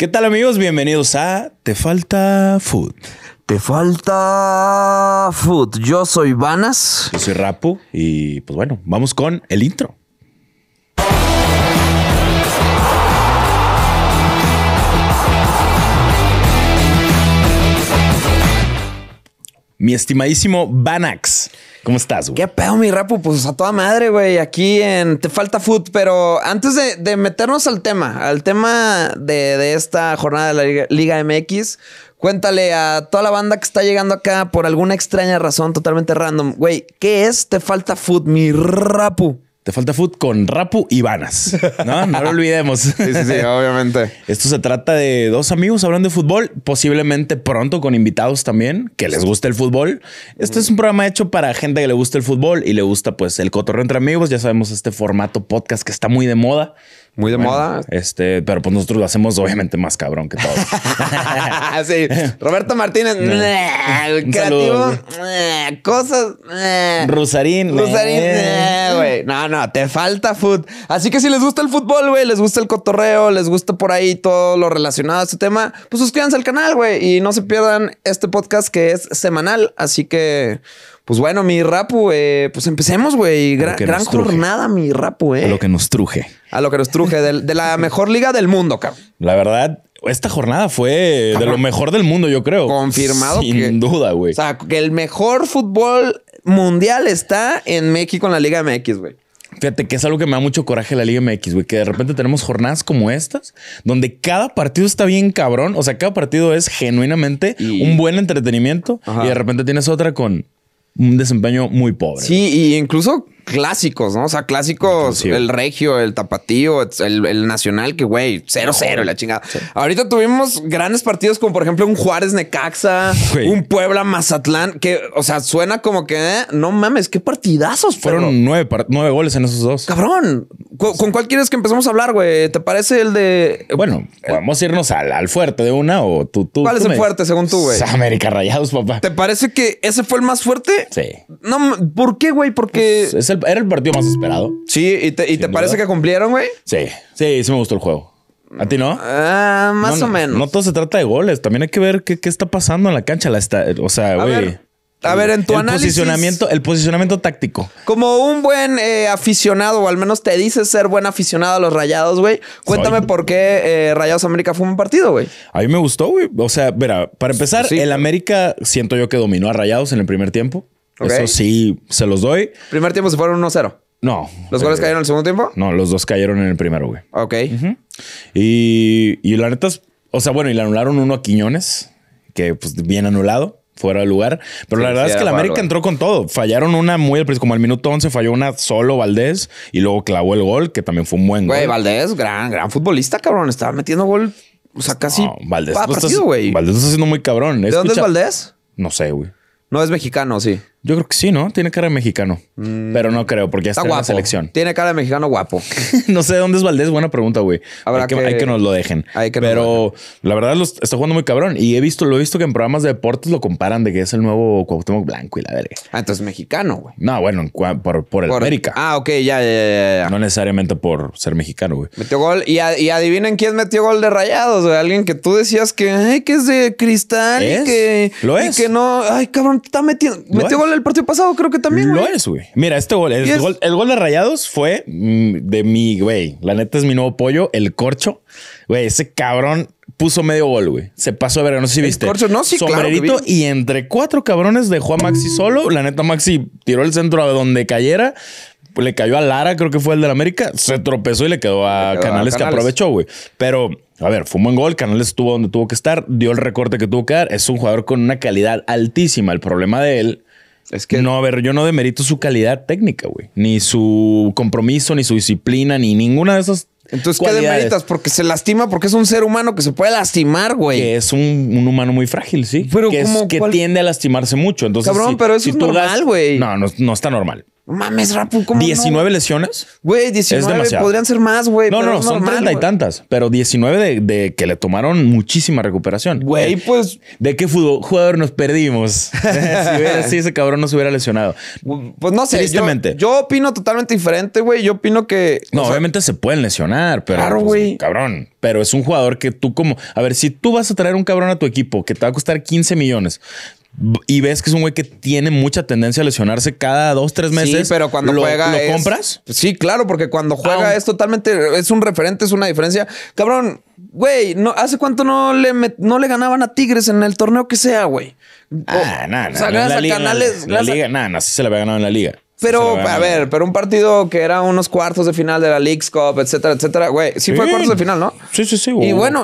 ¿Qué tal amigos? Bienvenidos a Te Falta Food. Te falta food. Yo soy Vanas. Yo soy Rapu y pues bueno, vamos con el intro. mi estimadísimo Banax. ¿Cómo estás, güey? ¿Qué pedo, mi rapo? Pues a toda madre, güey. Aquí en Te Falta Food. Pero antes de, meternos al tema, al tema de, esta jornada de la Liga, MX, cuéntale a toda la banda que está llegando acá por alguna extraña razón totalmente random. Güey, ¿qué es Te Falta Food, mi rapo? Te falta food con Rapu y Vanas. No, no lo olvidemos. sí, sí, sí, obviamente. Esto se trata de dos amigos hablando de fútbol, posiblemente pronto con invitados también que les guste el fútbol. Este es un programa hecho para gente que le gusta el fútbol y le gusta pues el cotorreo entre amigos. Ya sabemos este formato podcast que está muy de moda muy de moda. Este, pero pues nosotros lo hacemos obviamente más cabrón que todos. Roberto Martínez, no. creativo, cosas. Rusarín, Rusarín, güey. No, no, te falta food. Así que si les gusta el fútbol, güey, les gusta el cotorreo, les gusta por ahí todo lo relacionado a este tema, pues suscríbanse al canal, güey, y no se pierdan este podcast que es semanal. Así que, pues bueno, mi rapu, eh, pues empecemos, güey. Gran, jornada, mi rapu, eh. A lo eh. que nos truje. A lo que nos truje, de, la mejor liga del mundo, cabrón. La verdad, esta jornada fue de lo mejor del mundo, yo creo. Confirmado. Sin duda, güey. O sea, que el mejor fútbol mundial está en México en la Liga MX, güey. Fíjate que es algo que me da mucho coraje la Liga MX, güey, que de repente tenemos jornadas como estas, donde cada partido está bien cabrón, o sea, cada partido es genuinamente un buen entretenimiento y de repente tienes otra con un desempeño muy pobre. Sí, y incluso clásicos, ¿no? O sea, clásicos, el regio, el tapatío, el, nacional, que güey, 0-0, la chingada. Ahorita tuvimos grandes partidos como, por ejemplo, un Juárez Necaxa, un Puebla Mazatlán, que, o sea, suena como que, eh, no mames, qué partidazos fueron. Fueron nueve, nueve goles en esos dos. Cabrón, ¿con cuál quieres que empecemos a hablar, güey? ¿Te parece el de. Bueno, vamos a irnos al, fuerte de una o tú, tú. ¿Cuál es el fuerte según tú, güey? América Rayados, papá. ¿Te parece que ese fue el más fuerte? Sí. No, ¿por qué, güey? Porque. es el era el partido más esperado. Sí, ¿y te, parece que cumplieron, güey? Sí, sí, sí me gustó el juego. ¿A ti no? Ah, más o menos. No todo se trata de goles. También hay que ver qué, está pasando en la cancha. está, o sea, güey. A ver, en tu análisis. el posicionamiento táctico. Como un buen eh, aficionado, o al menos te dices ser buen aficionado a los rayados, güey. Cuéntame por qué eh, Rayados América fue un partido, güey. A mí me gustó, güey. O sea, verá, para empezar, el América siento yo que dominó a Rayados en el primer tiempo. Eso sí, se los doy. Primer tiempo se fueron 1-0. No. ¿Los goles eh, cayeron en el segundo tiempo? No, los dos cayeron en el primero, güey. Ok. y, y la neta, o sea, bueno, y le anularon uno a Quiñones, que pues bien anulado fuera de lugar. Pero la verdad es que la América entró con todo. Fallaron una muy al principio, como al minuto 11 falló una solo Valdés y luego clavó el gol, que también fue un buen gol. Güey, Valdés, gran, gran futbolista, cabrón. Estaba metiendo gol, o sea, casi no, Valdés, pues, Valdés está siendo muy cabrón. ¿De dónde es Valdés? No sé, güey. No es mexicano, sí. Yo creo que sí, ¿no? Tiene cara de mexicano. Mm. Pero no creo, porque ya está, en la selección. Tiene cara de mexicano guapo. no sé dónde es Valdés. Buena pregunta, güey. Hay que, que, nos lo dejen. que Pero la verdad está jugando muy cabrón. Y he visto, lo he visto que en programas de deportes lo comparan de que es el nuevo Cuauhtémoc Blanco y la verga. Ah, entonces mexicano, güey. No, bueno, por, el América. Ah, ok, ya, ya, ya, No necesariamente por ser mexicano, güey. Metió gol. Y, adivinen quién metió gol de rayados, güey. Alguien que tú decías que, que es de cristal. Y que, ¿Lo es? Y que no, ay, cabrón, está metiendo. Metió gol el partido pasado, creo que también. Lo es, güey. Mira, este gol el, gol, de Rayados fue mm, de mi, güey. La neta es mi nuevo pollo, el corcho. Güey, ese cabrón puso medio gol, güey. Se pasó a ver, no sé si viste. el Corcho, no, sí, Sombrerito y entre cuatro cabrones dejó a Maxi solo. La neta, Maxi tiró el centro a donde cayera. Le cayó a Lara, creo que fue el la América. Se tropezó y le quedó a canales que aprovechó, güey. Pero... A ver, fue un buen gol, Canales estuvo donde tuvo que estar, dio el recorte que tuvo que dar, es un jugador con una calidad altísima. El problema de él no, a ver, yo no demerito su calidad técnica, güey, ni su compromiso, ni su disciplina, ni ninguna de esas. Entonces, ¿qué demeritas? Porque se lastima, porque es un ser humano que se puede lastimar, güey. Que es un, humano muy frágil, sí. Pero que, que tiende a lastimarse mucho. Entonces, Cabrón, pero eso es normal, güey. no, no está normal. Mames, Rapu, ¿cómo? ¿19 lesiones? Güey, 19. Es demasiado. Podrían ser más, güey. No, no, son 30 y tantas, pero 19 de, que le tomaron muchísima recuperación. Güey, pues. ¿De qué fútbol, jugador nos perdimos? si ese cabrón no se hubiera lesionado. Pues no sé. Yo, opino totalmente diferente, güey. Yo opino que. No, obviamente se pueden lesionar, pero. Claro, pues, güey. cabrón. Pero es un jugador que tú, como. A ver, si tú vas a traer un cabrón a tu equipo que te va a costar 15 millones, y ves que es un güey que tiene mucha tendencia a lesionarse cada dos, tres meses. Sí, pero cuando juega. ¿Lo compras? Sí, claro, porque cuando ah, juega es totalmente. Es un referente, es una diferencia. Cabrón, güey, no, ¿hace cuánto no le, no le ganaban a Tigres en el torneo que sea, güey? Ah, oh, nada, La, liga, nada, se le había ganado en la liga. Pero, a ver, pero un partido que era unos cuartos de final de la League's Cup, etcétera, etcétera, güey. Sí, fue cuartos de final, ¿no? Sí, sí, sí. Y bueno,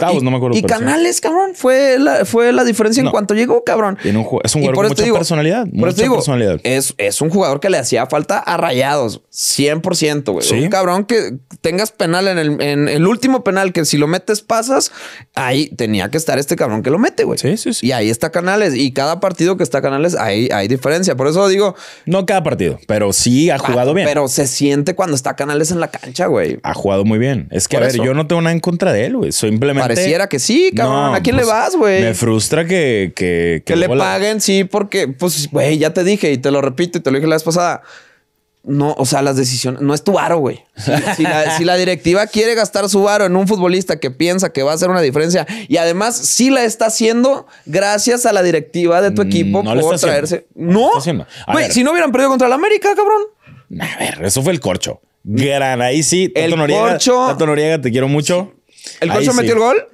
y, Canales, cabrón, fue la, fue la diferencia en cuanto llegó, cabrón. es un jugador con mucha personalidad. Es, un jugador que le hacía falta a rayados, 100%, güey. Un cabrón que tengas penal en en el último penal, que si lo metes pasas, ahí tenía que estar este cabrón que lo mete, güey. Sí, sí, sí. Y ahí está Canales. Y cada partido que está Canales, ahí hay diferencia. Por eso digo... No cada partido, pero pero sí ha jugado bien. Pero se siente cuando está Canales en la cancha, güey. Ha jugado muy bien. Es que, a ver, yo no tengo nada en contra de él, güey. Simplemente. Pareciera que sí, cabrón. ¿A quién le pues, vas, güey? Me frustra que. Que, le paguen, sí, porque, pues, güey, ya te dije y te lo repito y te lo dije la vez pasada no, o sea, las decisiones, no es tu varo, güey. Si, la, directiva quiere gastar su varo en un futbolista que piensa que va a hacer una diferencia y además sí la está haciendo gracias a la directiva de tu mm, equipo por traerse. No, güey, si no hubieran perdido contra el América, cabrón. A ver, eso fue el corcho. Gran, ahí sí. el corcho. te quiero mucho. ¿El corcho metió el gol?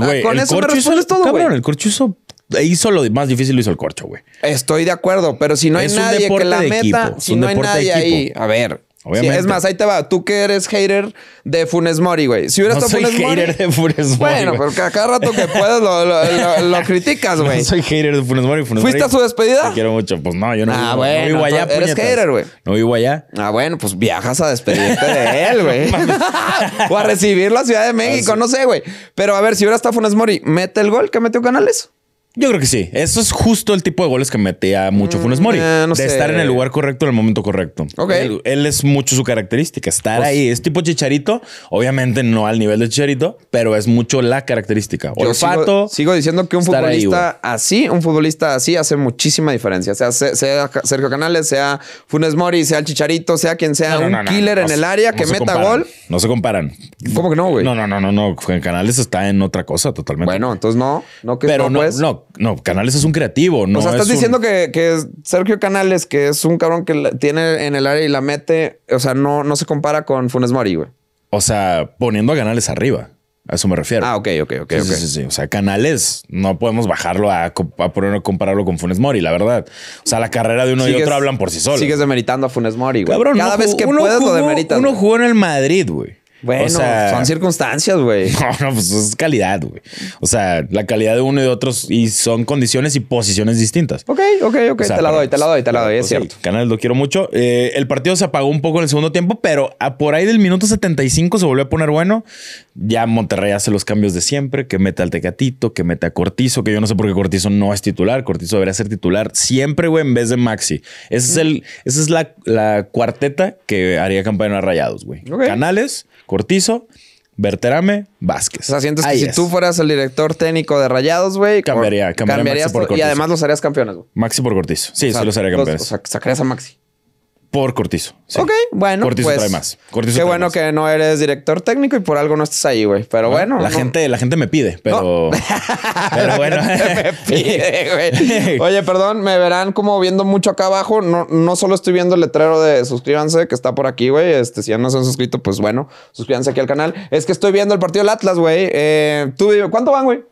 Ah, con eso corcho hizo, todo, cabrón, El corcho hizo e hizo lo más difícil, lo hizo el corcho, güey. Estoy de acuerdo, pero si no hay nadie que la meta, si no hay nadie ahí, a ver. Obviamente. es más, ahí te va. Tú que eres hater de Funes Mori, güey. Si hubieras no soy hater de Funes Mori. Bueno, porque a cada rato que puedes lo, criticas, güey. No soy hater de Funes Mori. Funes ¿Fuiste a su despedida? Te quiero mucho. Pues no, yo no, ah, vivo, bueno, no vivo allá. Eres hater, güey. No vivo allá. Ah, bueno, pues viajas a despedirte de él, güey. o a recibir la Ciudad de México, no sé, güey. Pero a ver, si hubiera estado Funes Mori, mete el gol que metió Canales. Yo creo que sí. Eso es justo el tipo de goles que metía mucho Funes mm, Mori. Eh, de estar en el lugar correcto en el momento correcto. Él, es mucho su característica. Estar pues ahí. Es tipo chicharito. Obviamente no al nivel de chicharito, pero es mucho la característica. Olfato. Sigo, sigo, diciendo que un futbolista así, un futbolista así hace muchísima diferencia. Sea, sea, Sergio Canales, sea Funes Mori, sea el chicharito, sea quien sea, un killer en el área que meta gol. No se comparan. ¿Cómo que no, güey? No, no, no, no, no. Canales está en otra cosa totalmente. Bueno, entonces no. No, que pero no, no no, Canales es un creativo, ¿no? O sea, estás diciendo que, Sergio Canales, que es un cabrón que tiene en el área y la mete, o sea, no, no se compara con Funes Mori, güey. O sea, poniendo a Canales arriba. A eso me refiero. Ah, ok, ok, ok. okay. Sí, sí, O sea, Canales, no podemos bajarlo a, compararlo con Funes Mori, la verdad. O sea, la carrera de uno y otro hablan por sí solos. Sigues demeritando a Funes Mori, güey. Cada vez que puedes lo demeritas. Uno jugó en el Madrid, güey. Bueno, son circunstancias, güey. No, no, pues es calidad, güey. O sea, la calidad de uno y de otros y son condiciones y posiciones distintas. Ok, ok, ok. te la doy, te la doy, te la pues doy, es cierto. Canales lo quiero mucho. Eh, el partido se apagó un poco en el segundo tiempo, pero a por ahí del minuto 75 se volvió a poner bueno. Ya Monterrey hace los cambios de siempre, que mete al Tecatito, que mete a Cortizo, que yo no sé por qué Cortizo no es titular. Cortizo debería ser titular siempre, güey, en vez de Maxi. Ese es el, esa es la, la, cuarteta que haría campaña a Rayados, güey. Canales. Cortizo, Berterame, Vázquez. O sea, sientes que si tú fueras el director técnico de Rayados, güey. Cambiaría, cambiaría, por Cortizo. Y además los harías campeones, güey. Maxi por Cortizo. Sí, o los haría campeones. o sea, sacarías a Maxi. Por Cortizo. Ok, bueno. Cortizo pues, trae más. qué bueno que no eres director técnico y por algo no estás ahí, güey. Pero bueno. La, gente, la gente me pide, pero. pero bueno. me pide, güey. Oye, perdón, me verán como viendo mucho acá abajo. No, no solo estoy viendo el letrero de suscríbanse que está por aquí, güey. Este, si ya no se han suscrito, pues bueno, suscríbanse aquí al canal. Es que estoy viendo el partido del Atlas, güey. Eh, ¿Tú ¿Cuánto van, güey?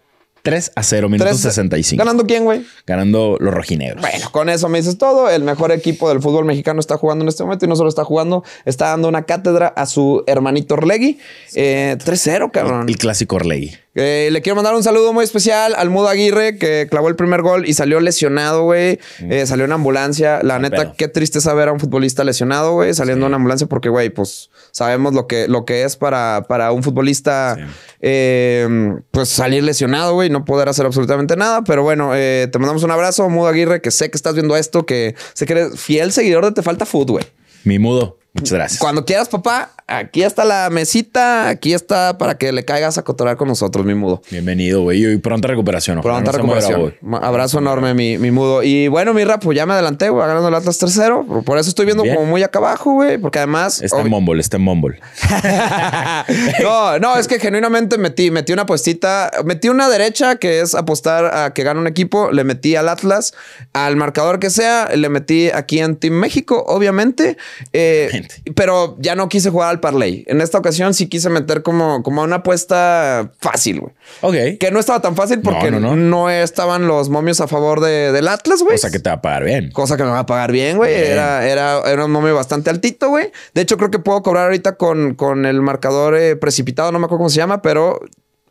3 a 0, minuto 65. ¿Ganando quién, güey? Ganando los rojinegros. Bueno, con eso me dices todo. El mejor equipo del fútbol mexicano está jugando en este momento y no solo está jugando, está dando una cátedra a su hermanito Orlegui. 3-0, eh, cabrón. El clásico Orlegui. Eh, le quiero mandar un saludo muy especial al Mudo Aguirre, que clavó el primer gol y salió lesionado, güey. Mm. Eh, salió en ambulancia. La neta, qué triste saber a un futbolista lesionado, güey, saliendo en ambulancia, porque, güey, pues sabemos lo que, lo que es para, para un futbolista, em, pues salir lesionado, güey, no poder hacer absolutamente nada. Pero bueno, eh, te mandamos un abrazo, Mudo Aguirre, que sé que estás viendo esto, que sé que eres fiel seguidor de Te Falta Food, güey. Mi mudo. Muchas gracias. Cuando quieras, papá, aquí está la mesita, aquí está para que le caigas a cotorar con nosotros, mi mudo. Bienvenido, güey, y pronta recuperación. pronta recuperación. Abrazo enorme, mi, mudo. Y bueno, mi rapo, ya me adelanté, güey, ganando el Atlas 3 Por eso estoy viendo como muy acá abajo, güey, porque además... Está en Mumble, está en Mumble. no, no, es que genuinamente metí, metí una apuestita, metí una derecha que es apostar a que gane un equipo, le metí al Atlas, al marcador que sea, le metí aquí en Team México, obviamente. Eh, pero ya no quise jugar al parlay. En esta ocasión sí quise meter como, como una apuesta fácil, güey. Ok. Que no estaba tan fácil porque no, estaban los momios a favor del Atlas, güey. Cosa que te va a pagar bien. Cosa que me va a pagar bien, güey. Era, era, era un momio bastante altito, güey. De hecho, creo que puedo cobrar ahorita con, con el marcador eh, precipitado, no me acuerdo cómo se llama, pero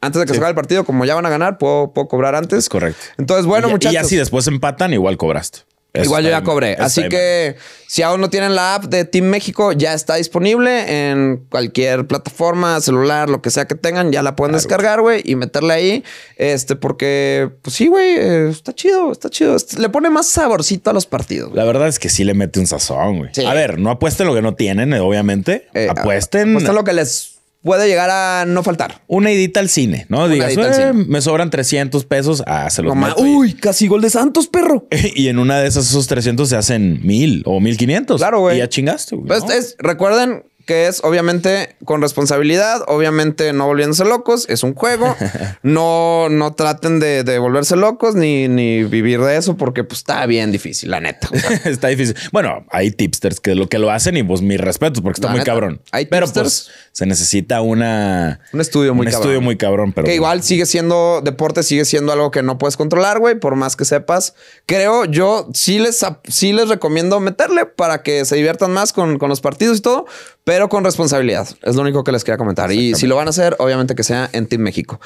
antes de que se el partido, como ya van a ganar, puedo, puedo cobrar antes. correcto. Entonces, bueno, muchachos. Y así después empatan, igual cobraste. Igual yo ya cobré. Así que si aún no tienen la app de Team México, ya está disponible en cualquier plataforma, celular, lo que sea que tengan, ya la pueden descargar, güey, y meterle ahí. Este, porque, pues sí, güey, eh, está chido, está chido. Este, le pone más saborcito a los partidos. La verdad es que sí le mete un sazón, güey. A ver, no apuesten lo que no tienen, eh, obviamente. Eh, apuesten. Apuesten lo que les puede llegar a no faltar. Una edita al cine, ¿no? Una Digas, eh, me sobran 300 pesos, ah, se los Uy, casi gol de Santos, perro. y en una de esas, esos 300 se hacen mil o 1500. Claro, güey. Y ya chingaste, güey. Pues recuerden que es obviamente con responsabilidad, obviamente no volviéndose locos, es un juego, no, no traten de, de volverse locos ni, ni, vivir de eso porque pues está bien difícil, la neta. está difícil. Bueno, hay tipsters que lo que lo hacen y pues mis respetos porque está muy cabrón. Hay pero pues, tipsters, pues se necesita una... Un estudio muy cabrón. estudio muy cabrón, pero... Que pues, igual sigue siendo deporte, sigue siendo algo que no puedes controlar, güey, por más que sepas. Creo yo sí les, sí les recomiendo meterle para que se diviertan más con, con los partidos y todo, pero pero con responsabilidad. Es lo único que les quería comentar. Y si lo van a hacer, obviamente que sea en Team México.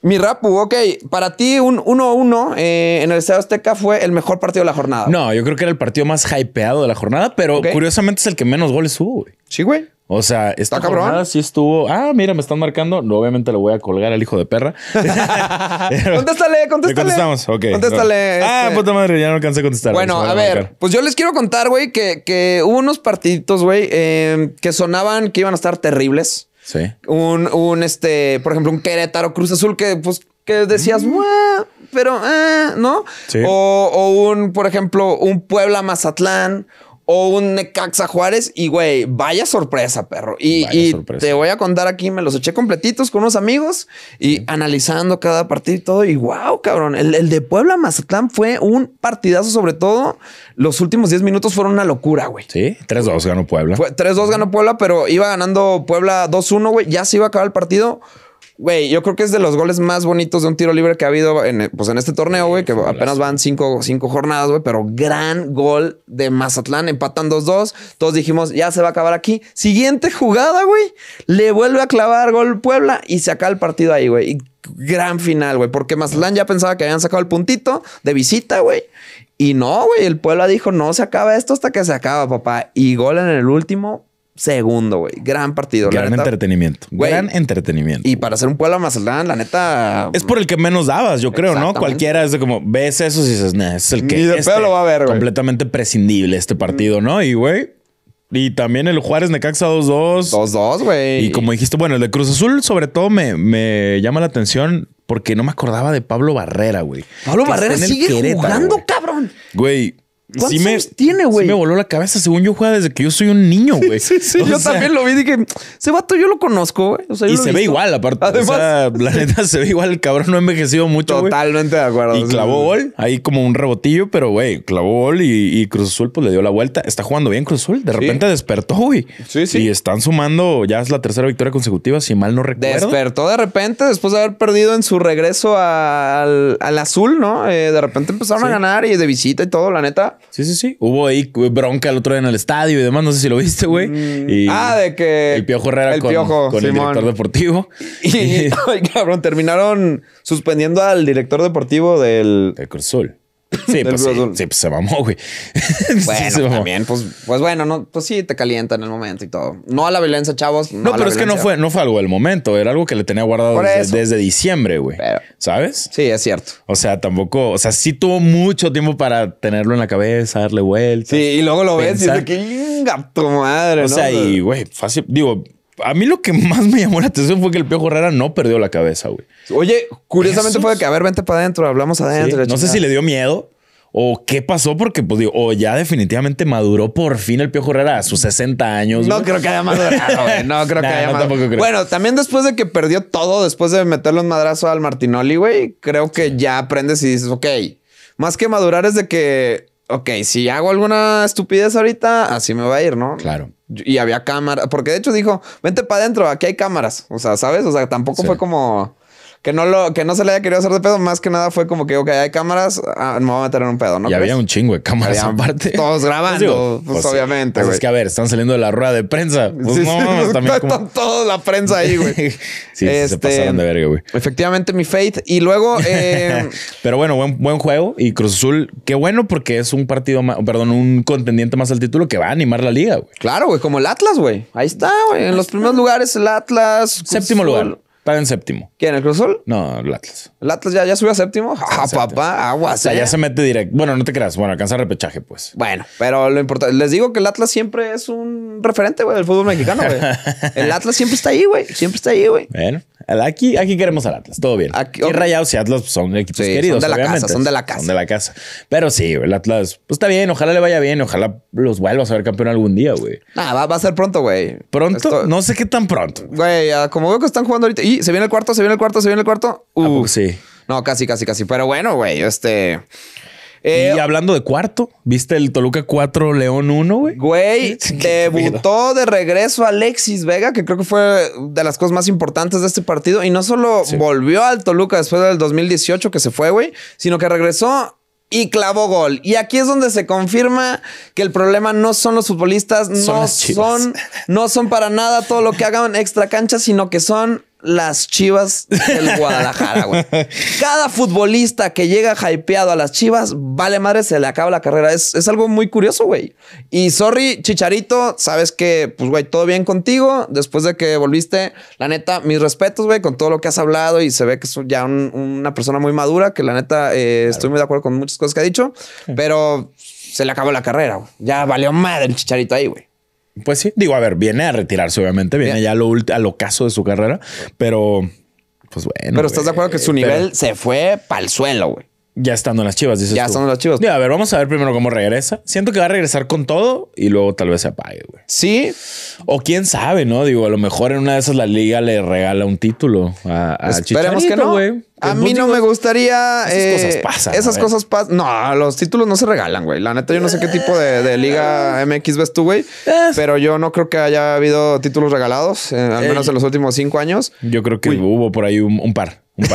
Mi Rapu, ok, para ti un 1-1 eh, en el Estado Azteca fue el mejor partido de la jornada. No, yo creo que era el partido más hypeado de la jornada, pero curiosamente es el que menos goles hubo, güey. Sí, güey. O sea, ¿Está cabrón? sí estuvo. Ah, mira, me están marcando. No, obviamente le voy a colgar al hijo de perra. contéstale, contéstale. contestamos, Contéstale. Ah, este. puta madre, ya no alcancé a contestar. Bueno, a ver, pues yo les quiero contar, güey, que, hubo unos partiditos, güey, em, que sonaban que iban a estar terribles. Sí. Un, un, este, por ejemplo, un Querétaro Cruz Azul que, pues, que decías, mm. pero, ah, ¿no? Sí. O, o un, por ejemplo, un Puebla Mazatlán o un Necaxa Juárez. Y güey, vaya sorpresa, perro. Y, y te voy a contar aquí, me los eché completitos con unos amigos y analizando cada partido y todo. Y wow, cabrón, el, el de Puebla Mazatlán fue un partidazo, sobre todo. Los últimos 10 minutos fueron una locura, güey. Sí, 3-2 ganó Puebla. 3-2 ganó Puebla, pero iba ganando Puebla 2-1, güey. Ya se iba a acabar el partido. Güey, yo creo que es de los goles más bonitos de un tiro libre que ha habido en, pues, en este torneo, güey, que apenas van cinco, cinco jornadas, güey, pero gran gol de Mazatlán, empatan 2-2, todos dijimos, ya se va a acabar aquí. Siguiente jugada, güey, le vuelve a clavar gol Puebla y se acaba el partido ahí, güey. Y gran final, güey, porque Mazatlán ya pensaba que habían sacado el puntito de visita, güey. Y no, güey, el Puebla dijo, no se acaba esto hasta que se acaba, papá. Y gol en el último, segundo, güey. Gran partido. Gran entretenimiento. gran entretenimiento. Y para ser un pueblo Mazatlán, la neta. Es por el que menos dabas, yo creo, ¿no? Cualquiera es de como ves eso y dices, es el que. Y de lo este va a ver, güey. Completamente prescindible este partido, ¿no? Y, güey. Y también el Juárez Necaxa 2-2. 2-2, güey. Y como dijiste, bueno, el de Cruz Azul, sobre todo, me, me llama la atención porque no me acordaba de Pablo Barrera, güey. Pablo Barrera sigue jugando, cabrón. Güey sí me, tiene, güey? Sí me voló la cabeza. Según yo juega desde que yo soy un niño, güey. Sí, sí, yo también lo vi. y Dije, ese vato yo lo conozco, güey. y se ve igual, aparte. Además, o la neta se ve igual. El cabrón no ha envejecido mucho. Totalmente de acuerdo. Y clavó gol. Ahí como un rebotillo, pero, güey, clavó gol y, y, Cruz Azul pues, le dio la vuelta. Está jugando bien Cruz Azul. De repente despertó, güey. Sí, sí. Y están sumando. Ya es la tercera victoria consecutiva, si mal no recuerdo. Despertó de repente después de haber perdido en su regreso al, azul, ¿no? Eh, de repente empezaron a ganar y de visita y todo, la neta. Sí, sí, sí. Hubo ahí bronca el otro día en el estadio y demás. No sé si lo viste, güey. Mm. y Ah, de que. El Piojo Herrera con, el director deportivo. Y, cabrón, terminaron suspendiendo al director deportivo del. Cruz Azul. Pues sí, pues sí, se mamó, güey. Bueno, pues también, pues, pues, bueno, no, pues sí, te calienta en el momento y todo. No a la violencia, chavos. No, pero es que no fue, no fue algo del momento, era algo que le tenía guardado desde, diciembre, güey. ¿Sabes? Sí, es cierto. O sea, tampoco, o sea, sí tuvo mucho tiempo para tenerlo en la cabeza, darle vuelta Sí, y luego lo ves y dices, que tu madre, O sea, y güey, fácil, digo, a mí lo que más me llamó la atención fue que el Piojo Herrera no perdió la cabeza, güey. Oye, curiosamente fue que, a ver, vente para adentro, hablamos adentro. No sé si le dio miedo o qué pasó, porque pues o ya definitivamente maduró por fin el Piojo Herrera a sus 60 años. No creo que haya madurado, No creo que haya madurado. Bueno, también después de que perdió todo, después de meterle en madrazo al Martinoli, güey, creo que ya aprendes y dices, ok, más que madurar es de que, ok, si hago alguna estupidez ahorita, así me va a ir, ¿no? Claro. Y había cámaras, porque de hecho dijo, vente para adentro, aquí hay cámaras. O sea, ¿sabes? O sea, tampoco fue como que no lo, que no se le haya querido hacer de pedo, más que nada fue como que, ok, hay cámaras, no ah, me voy a meter en un pedo, ¿no? Y había un chingo de cámaras aparte. Todos grabando, pues, pues, pues obviamente, pues Es que a ver, están saliendo de la rueda de prensa. Pues sí, no, sí, Están todos la prensa ahí, güey. sí, este, se pasaron de verga, güey. Efectivamente, mi Faith. Y luego. Eh, Pero bueno, buen, buen juego. Y Cruz Azul, qué bueno, porque es un partido más, perdón, un contendiente más al título que va a animar la liga, güey. Claro, güey, como el Atlas, güey. Ahí está, güey. En los primeros lugares, el Atlas. Séptimo lugar. Está en séptimo. ¿Quién? ¿El Cruz No, el Atlas. ¿El Atlas ya, ya subió a séptimo? Ah, papá, agua, O sea, ya eh. se mete directo. Bueno, no te creas. Bueno, alcanza repechaje, pues. Bueno, pero lo importante. Les digo que el Atlas siempre es un referente, güey, del fútbol mexicano, güey. el Atlas siempre está ahí, güey. Siempre está ahí, güey. Bueno. Aquí, aquí queremos al Atlas, todo bien. Aquí, Y Rayados Atlas pues, son equipos queridos. Son de la casa, son de la casa. Son de la casa. Pero sí, el Atlas, pues, está bien, ojalá le vaya bien, ojalá los vuelvas a ver campeón algún día, güey. Ah, va, a ser pronto, güey. ¿Pronto? No sé qué tan pronto. Güey, ah, como veo que están jugando ahorita. Y se viene el cuarto, se viene el cuarto, se viene el cuarto. Ah, pues sí. No, casi, casi, casi. Pero bueno, güey, este. Eh, y hablando de cuarto, ¿viste el Toluca 4, León 1, güey? Güey, debutó de regreso Alexis Vega, que creo que fue de las cosas más importantes de este partido. Y no solo volvió al Toluca después del 2018 que se fue, güey, sino que regresó y clavó gol. Y aquí es donde se confirma que el problema no son los futbolistas, no son, no son para nada todo lo que hagan extra cancha, sino que son las chivas del Guadalajara, güey. Cada futbolista que llega hypeado a las chivas, vale madre, se le acaba la carrera. Es, algo muy curioso, güey. Y sorry, Chicharito, sabes que, pues, güey, todo bien contigo. Después de que volviste, la neta, mis respetos, güey, con todo lo que has hablado y se ve que es ya una persona muy madura, que la neta, eh, estoy muy de acuerdo con muchas cosas que ha dicho, pero se le acabó la carrera, güey. Ya valió madre el Chicharito ahí, güey. Pues sí, digo, a ver, viene a retirarse, obviamente, viene ya lo lo caso de su carrera, pero pues bueno. Pero estás de acuerdo que su nivel se fue para el suelo, güey. Ya estando en las chivas, dices. Ya estando en las chivas. Ya, a ver, vamos a ver primero cómo regresa. Siento que va a regresar con todo y luego tal vez se apague, güey. Sí. O quién sabe, ¿no? Digo, a lo mejor en una de esas la liga le regala un título a, a Esperemos que no. güey. A mí no me gustaría. Esas cosas eh, pasan. Esas cosas pasan. No, los títulos no se regalan, güey. La neta, yo no sé qué tipo de, liga MX ves tú, güey. Pero yo no creo que haya habido títulos regalados, eh, al menos en los últimos cinco años. Yo creo que hubo por ahí un par. Un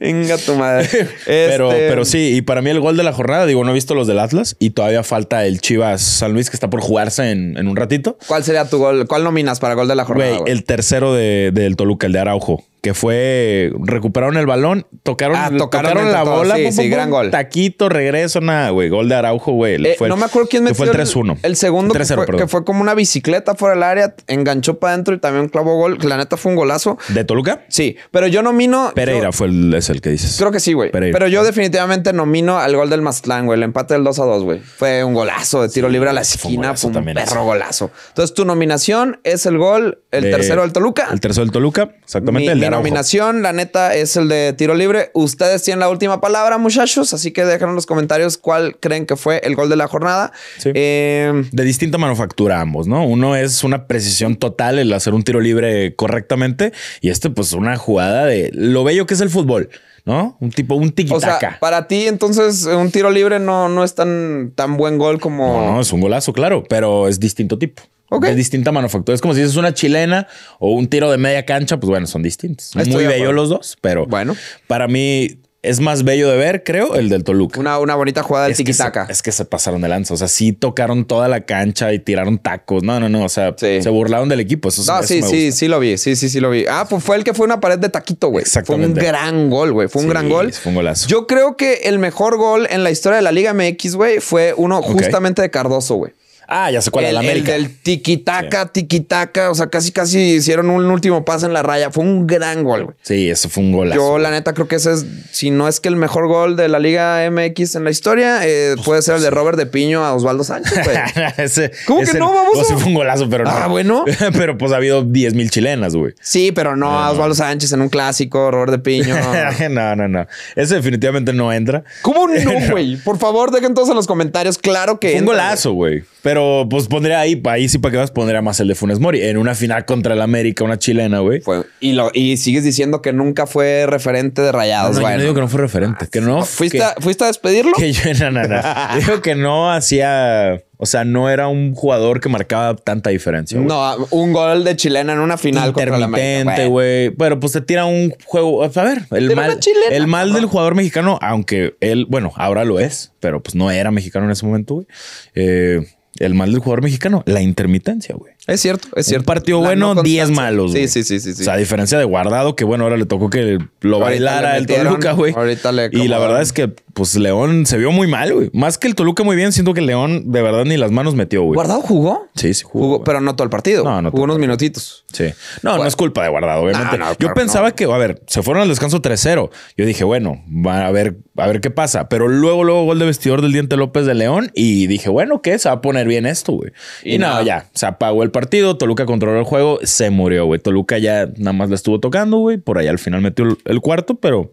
Venga tu madre. Pero, este- pero sí, y para mí el gol de la jornada, digo, no he visto los del Atlas y todavía falta el Chivas San Luis que está por jugarse en, un ratito. ¿Cuál sería tu gol? ¿Cuál nominas para gol de la jornada? el tercero de, del Toluca, el de Araujo que fue recuperaron el balón, tocaron, ah, tocaron, la bola, sí, gran gol. Taquito, regreso, nada, güey, gol de Araujo, güey. Eh, no me acuerdo quién metió fue el 3-1. El, segundo que, fue, como una bicicleta fuera del área, enganchó para adentro y también clavó gol. La neta fue un golazo. ¿De Toluca? Sí, pero yo nomino Pereira fue el, es el que dices. Creo que sí, güey. Pero yo ah. definitivamente nomino al gol del Mastlán, güey, el empate del 2 a 2, güey. Fue un golazo de tiro libre a la esquina, fue un, perro golazo. Entonces tu nominación es el gol, el tercero del Toluca. El tercero del Toluca, exactamente, la nominación, la neta, es el de tiro libre. Ustedes tienen la última palabra, muchachos, así que dejen en los comentarios cuál creen que fue el gol de la jornada. Eh, de distinta manufactura ambos, ¿no? Uno es una precisión total el hacer un tiro libre correctamente y este pues una jugada de lo bello que es el fútbol. ¿No? Un tipo, un tiquitaca. O sea, para ti, entonces, un tiro libre no, no es tan, tan buen gol como. no, es un golazo, claro, pero es distinto tipo. Okay. Es distinta manufactura. Es como si es una chilena o un tiro de media cancha, pues bueno, son distintos. Estoy Muy bello los dos, pero bueno. para mí es más bello de ver, creo, el del Toluca. Una, una bonita jugada del tiquitaca. Es que se pasaron de lanza. O sea, sí tocaron toda la cancha y tiraron tacos. No, no, no. O sea, se burlaron del equipo. Eso, no, sí, sí, sí lo vi. Sí, sí, sí lo vi. Ah, pues fue el que fue una pared de taquito, güey. Exactamente. Fue un gran gol, güey. Fue un gran gol. Fue un golazo. Yo creo que el mejor gol en la historia de la Liga MX, güey, fue uno justamente de Cardoso, güey. Ah, ya sé cuál el, América. El del tiquitaca, tiquitaca. O sea, casi, casi hicieron un último paso en la raya. Fue un gran gol, güey. Sí, eso fue un golazo. Yo, la neta, creo que ese es, si no es que el mejor gol de la Liga MX en la historia, eh, pues, puede ser el de pues Robert de Piño a Osvaldo Sánchez, güey. ¿Cómo que no? Vamos pues sí fue un golazo, pero no. Ah, bueno. pero pues ha habido 10 mil chilenas, güey. Sí, pero no, a Osvaldo Sánchez en un clásico, Robert de Piño. no, no, no. Ese definitivamente no entra. ¿Cómo no, güey? Por favor, dejen todos en los comentarios. Claro que fue Un golazo, güey. Pero pues pondría ahí, ahí sí para que vas, pondría más el de Funes Mori. En una final contra el América, una chilena, güey. y, lo, y sigues diciendo que nunca fue referente de rayados, güey. no, digo que no fue referente, que no. Ah, ¿Fuiste, a, ¿fuiste a despedirlo? Que yo, no, no, no. digo que no hacía. O sea, no era un jugador que marcaba tanta diferencia. No, un gol de chilena en una final contra el América. güey. Pero pues te tira un juego. A ver, el mal, el mal del jugador mexicano, aunque él, bueno, ahora lo es, pero pues no era mexicano en ese momento, güey. Eh, el mal del jugador mexicano, la intermitencia, güey. Es cierto, es cierto. Un partido bueno, 10 malos. Sí, sí, sí, sí, sí, O sea, a diferencia de Guardado, que bueno, ahora le tocó que lo bailara el Toluca, güey. Ahorita le Y la verdad es que, pues, León se vio muy mal, güey. Más que el Toluca muy bien, siento que León de verdad ni las manos metió, güey. ¿Guardado jugó? Sí, sí, jugó. pero no todo el partido. No, no. Jugó unos minutitos. Sí. No, no es culpa de Guardado, obviamente. Yo pensaba que, a ver, se fueron al descanso 3-0. Yo dije, bueno, a ver, a ver qué pasa. Pero luego, luego, gol de vestidor del Diente López de León. Y dije, bueno, ¿qué? Se va a poner bien esto, güey. Y, no, ya, se apagó el partido, Toluca controló el juego, se murió, güey. Toluca ya nada más le estuvo tocando, güey. Por ahí al final metió el cuarto, pero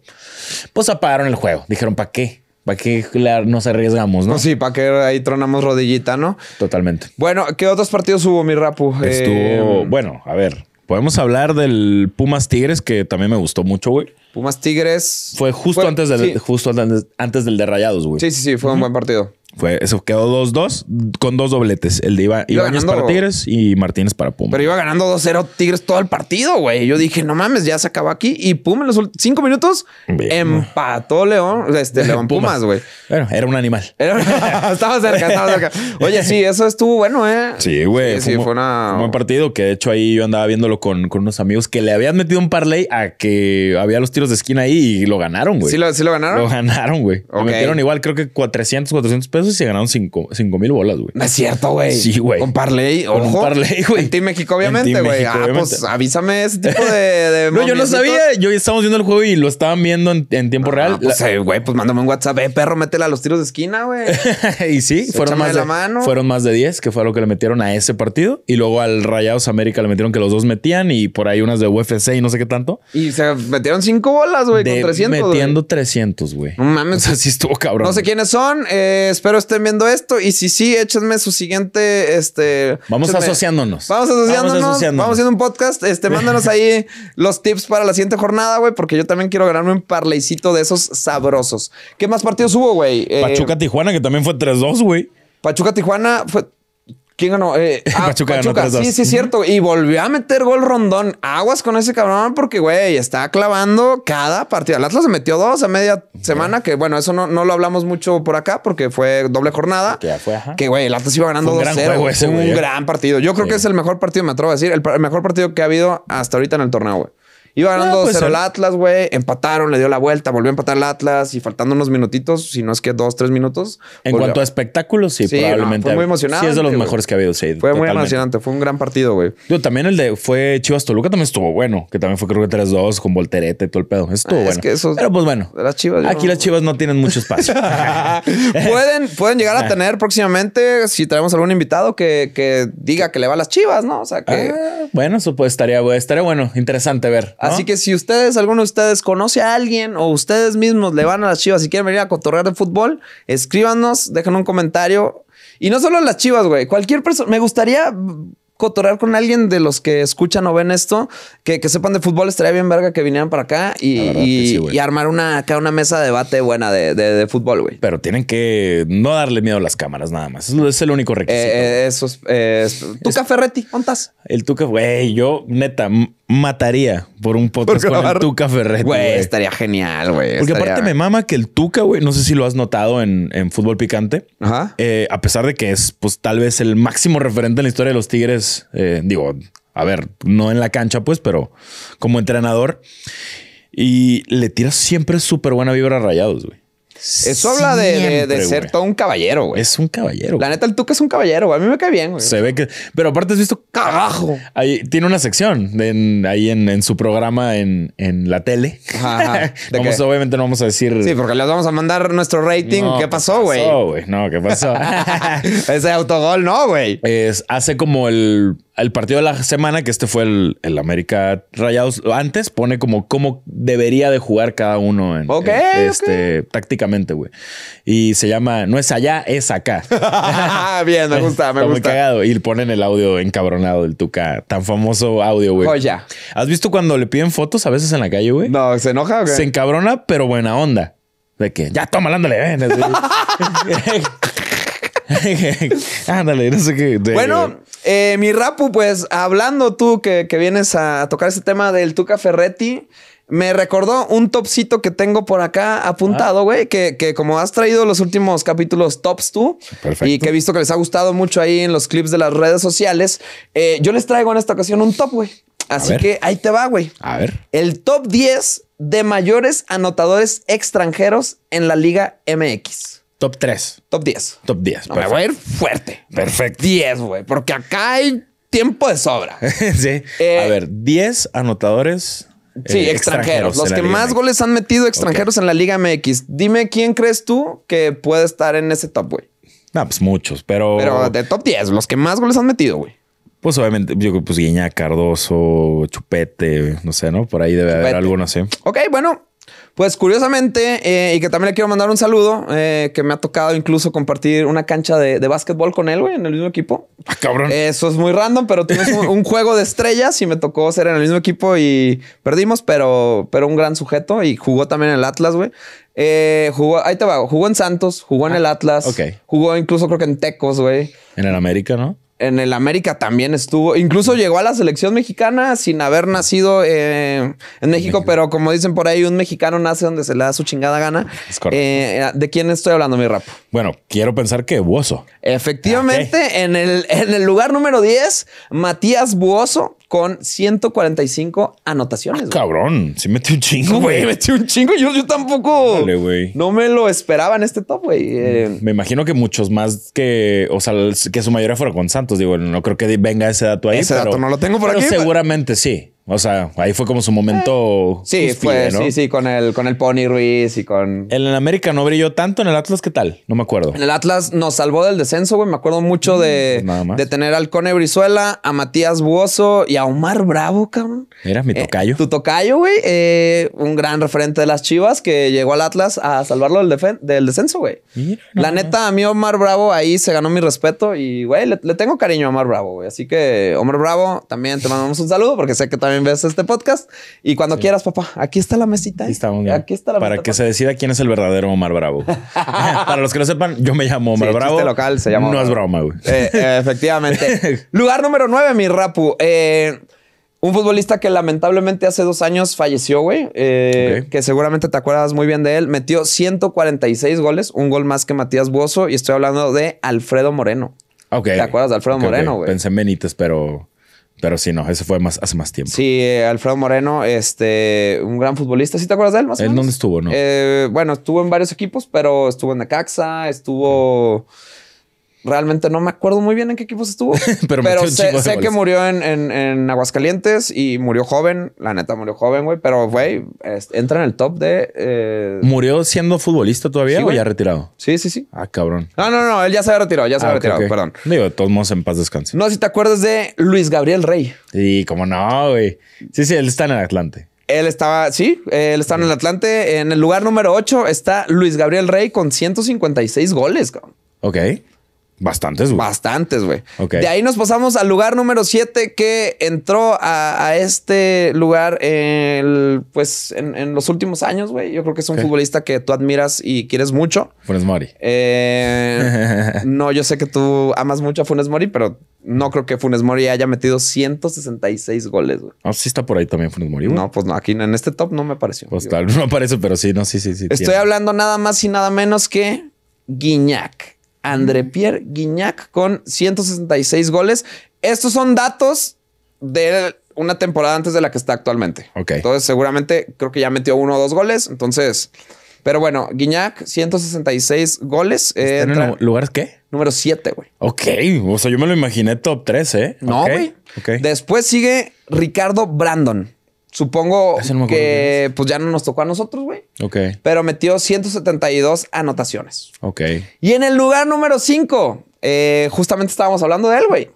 pues apagaron el juego. Dijeron, ¿para qué? ¿Para qué nos arriesgamos, no? Pues sí, para que ahí tronamos rodillita, ¿no? Totalmente. Bueno, ¿qué otros partidos hubo, mi Rapu? Estuvo, eh, bueno, a ver, podemos hablar del Pumas Tigres, que también me gustó mucho, güey. Pumas Tigres. Fue justo, antes, del, justo antes, del de Rayados, güey. Sí, sí, sí, fue un buen partido. Fue, eso quedó 2-2 con dos dobletes. El de Iba, para Tigres y Martínez para Puma. Pero iba ganando 2-0 Tigres todo el partido, güey. Yo dije, no mames, ya se acabó aquí. Y pum en los cinco minutos empató León, este, León Pumas, güey. Bueno, era un animal. estaba cerca, estaba cerca. Oye, sí, eso estuvo bueno, ¿eh? Sí, güey. Sí, fue, un buen partido que de hecho ahí yo andaba viéndolo con, unos amigos que le habían metido un parlay a que había los tiros de esquina ahí y lo ganaron, güey. ¿Sí lo, ganaron? Lo ganaron, güey. Lo metieron igual, creo que 400, 400 pesos sé se ganaron 5 mil bolas, güey. No es cierto, güey. Sí, güey. Con Parley, ojo. Con Parley, güey. En Team México, obviamente, güey. Ah, pues avísame ese tipo de. no, yo no sabía. Yo estábamos viendo el juego y lo estaban viendo en, tiempo real. Ah, real. Pues, eh, güey, pues mándame un WhatsApp. Eh, perro, métela a los tiros de esquina, güey. y sí, fueron más, de, la fueron más de 10, que fue lo que le metieron a ese partido. Y luego al Rayados América le metieron que los dos metían y por ahí unas de UFC y no sé qué tanto. Y se metieron 5 bolas, güey, con 300. Metiendo 300, güey. No mames. O sea, sí estuvo cabrón. No sé quiénes son. Eh, espero estén viendo esto. Y si sí, échenme su siguiente. Este, vamos asociándonos. Vamos asociándonos. Vamos, haciendo un podcast. Este, mándanos ahí los tips para la siguiente jornada, güey, porque yo también quiero ganarme un parleycito de esos sabrosos. ¿Qué más partidos hubo, güey? Eh, Pachuca-Tijuana, que también fue 3-2, güey. Pachuca-Tijuana fue ¿Quién ganó? Eh, ah, Pachuca, sí, sí, es cierto. Y volvió a meter gol rondón. Aguas con ese cabrón porque, güey, está clavando cada partida. El Atlas se metió dos a media semana, que bueno, eso no, lo hablamos mucho por acá porque fue doble jornada. Que fue, ajá. Que, güey, el Atlas iba ganando 2-0. Un, ¿eh? gran partido. Yo creo que es el mejor partido, me atrevo a decir, el mejor partido que ha habido hasta ahorita en el torneo, güey. Iba ganando pues, eh. el Atlas, güey. Empataron, le dio la vuelta, volvió a empatar el Atlas y faltando unos minutitos, si no es que dos, tres minutos. En cuanto a espectáculos, sí, probablemente. fue muy emocionante. Sí, es de los mejores que ha habido, Fue muy emocionante, fue un gran partido, güey. Yo también el de fue Chivas Toluca también estuvo bueno, que también fue creo que 3-2 con volterete y todo el pedo. Estuvo ah, bueno. Es Pero pues bueno. Las chivas, aquí las Chivas no tienen mucho espacio. pueden, pueden llegar a ah. tener próximamente, si traemos algún invitado que, diga que le va a las Chivas, ¿no? O sea que. Ah, bueno, eso pues estaría, estaría bueno, interesante ver. Así que si ustedes, alguno de ustedes conoce a alguien o ustedes mismos le van a las chivas y quieren venir a cotorrear de fútbol, escríbanos, dejen un comentario. Y no solo las chivas, güey. Cualquier persona. Me gustaría cotorrear con alguien de los que escuchan o ven esto, que, sepan de fútbol, estaría bien verga que vinieran para acá y, armar una, una mesa de debate buena de, fútbol, güey. Pero tienen que no darle miedo a las cámaras, nada más. Es el único eh, requisito. eso es, eh, Tuca Ferretti, El Tuca, güey, yo neta mataría por un podcast con Tuca Ferretti. estaría genial, güey. Porque aparte me mama que el Tuca, güey, no sé si lo has notado en, Fútbol Picante. Eh, a pesar de que es, pues, tal vez el máximo referente en la historia de los Tigres, eh, digo, a ver, no en la cancha, pues, pero como entrenador. Y le tiras siempre súper buena vibra a rayados, güey. Eso habla de, ser todo un caballero, güey. Es un caballero. La neta, el Tuca es un caballero, güey. A mí me cae bien, güey. Se ve que. Pero aparte has visto. ¡Carajo! Ahí tiene una sección ahí en, su programa en, la tele. Ajá, obviamente no vamos a decir. Sí, porque les vamos a mandar nuestro rating. ¿Qué pasó, güey? No, ¿qué pasó? Ese autogol, no, güey. hace como el el partido de la semana, que este fue el, el América Rayados, antes pone como cómo debería de jugar cada uno en, este, tácticamente, güey. Y se llama No es allá, es acá. Bien, me gusta, me Muy cagado. Y ponen el audio encabronado del Tuca, tan famoso audio, güey. ya. ¿Has visto cuando le piden fotos a veces en la calle, güey? No, se enoja, güey. Se encabrona, pero buena onda. De que ya toma, ándale, ven. Ándale, no sé qué. Bueno, eh, mi Rapu, pues hablando tú que, vienes a tocar ese tema del Tuca Ferretti, me recordó un topcito que tengo por acá apuntado, ah. güey, que, como has traído los últimos capítulos tops tú y que he visto que les ha gustado mucho ahí en los clips de las redes sociales, eh, yo les traigo en esta ocasión un top, güey. Así que ahí te va, güey. A ver. El top 10 de mayores anotadores extranjeros en la Liga MX. Top 3. Top 10. Top 10. me voy a ir fuerte. Perfecto. 10, güey. Porque acá hay tiempo de sobra. sí. a eh, ver, 10 anotadores. Sí, eh, extranjeros. Los que más goles han metido extranjeros en la Liga MX. Dime quién crees tú que puede estar en ese top, güey. No, pues muchos, pero. Pero de top 10, los que más goles han metido, güey. Pues obviamente, yo creo pues Guiña, Cardoso, Chupete, no sé, ¿no? Por ahí debe haber alguno así. ¿eh? Ok, bueno, pues curiosamente, eh, y que también le quiero mandar un saludo, eh, que me ha tocado incluso compartir una cancha de, básquetbol con él, güey, en el mismo equipo. Ah, cabrón. Eso es muy random, pero tienes un, juego de estrellas y me tocó ser en el mismo equipo y perdimos, pero, pero un gran sujeto y jugó también en el Atlas, güey. Eh, jugó, ahí te va, jugó en Santos, jugó en ah, el Atlas, Ok. jugó incluso creo que en Tecos, güey. En el América, ¿no? en el América también estuvo. Incluso llegó a la selección mexicana sin haber nacido eh, en, México, pero como dicen por ahí, un mexicano nace donde se le da su chingada gana. Eh, eh, ¿De quién estoy hablando, mi rap? Bueno, quiero pensar que Buoso. Efectivamente, en, el, en el lugar número 10, Matías Buoso con 145 anotaciones. Ah, cabrón, sí metió un chingo, güey. ¡Metió metió un chingo. Yo, yo tampoco. Dale, no me lo esperaba en este top, güey. Mm, eh, me imagino que muchos más que, o sea, que su mayoría fuera con Santos. Digo, no creo que venga ese dato ahí. Ese dato no lo tengo por pero aquí. Seguramente sí. O sea, ahí fue como su momento. Eh, sí, fue, sí, sí, con el, con el Pony Ruiz y con. En América no brilló tanto, en el Atlas, ¿qué tal? No me acuerdo. En el Atlas nos salvó del descenso, güey. Me acuerdo mucho mm, pues de, tener al Cone Brizuela, a Matías Buoso y a Omar Bravo, cabrón. Era mi eh, tocayo. tu tocayo, güey. Eh, un gran referente de las chivas que llegó al Atlas a salvarlo del, del descenso, güey. La neta, a mí Omar Bravo ahí se ganó mi respeto y, güey, le, le tengo cariño a Omar Bravo, güey. Así que, Omar Bravo, también te mandamos un saludo porque sé que también vez este podcast. Y cuando quieras, papá, aquí está la mesita. Aquí ¿eh? está, Para que se decida quién es el verdadero Omar Bravo. Para los que no sepan, yo me llamo Omar Bravo. local se llama. No es broma, güey. Eh, eh, efectivamente. Lugar número 9, mi Rapu. un futbolista que lamentablemente hace dos años falleció, güey. Que seguramente te acuerdas muy bien de él. Metió 146 goles, un gol más que Matías Buoso. Y estoy hablando de Alfredo Moreno. Okay. ¿Te acuerdas de Alfredo Moreno, güey? Pensé en Benítez, pero. Pero sí, no, eso fue más, hace más tiempo. Sí, eh, Alfredo Moreno, este, un gran futbolista. ¿Sí te acuerdas de él más dónde estuvo, no? Eh, bueno, estuvo en varios equipos, pero estuvo en Necaxa, estuvo... Realmente no me acuerdo muy bien en qué equipos estuvo, pero, sé, que murió en, Aguascalientes y murió joven. La neta murió joven, güey, pero güey, entra en el top de. Eh, ¿Murió siendo futbolista todavía o ya retirado? Sí, sí, sí. Ah, cabrón. No, no, no, él ya se había retirado, ya se ah, había retirado, perdón. Digo, de todos modos, en paz descanse. No, si te acuerdas de Luis Gabriel Rey. Sí, como no, güey. Sí, sí, él está en el Atlante. Él estaba, sí, él está en el Atlante. En el lugar número 8 está Luis Gabriel Rey con 156 goles. Cabrón. Ok. Bastantes, güey. Bastantes, güey. De ahí nos pasamos al lugar número 7 que entró a, este lugar pues, en, los últimos años, güey. Yo creo que es un futbolista que tú admiras y quieres mucho. Funes Mori. Eh, no, yo sé que tú amas mucho a Funes Mori, pero no creo que Funes Mori haya metido 166 goles, güey. Ah, sí está por ahí también Funes Mori, No, pues no, aquí en este top no me pareció Pues tal, no aparece, pero sí, no, sí, sí, sí. Estoy hablando nada más y nada menos que Guiñac. André Pierre Guignac con 166 goles. Estos son datos de una temporada antes de la que está actualmente. Ok. Entonces, seguramente creo que ya metió uno o dos goles. Entonces, pero bueno, Guiñac, 166 goles. Eh, ¿En el lugar qué? Número 7, güey. Ok. O sea, yo me lo imaginé top 3, ¿eh? No, güey. Después sigue Ricardo Brandon. Supongo ah, que pues ya no nos tocó a nosotros, güey. Ok. Pero metió 172 anotaciones. Ok. Y en el lugar número 5, eh, justamente estábamos hablando de él, güey.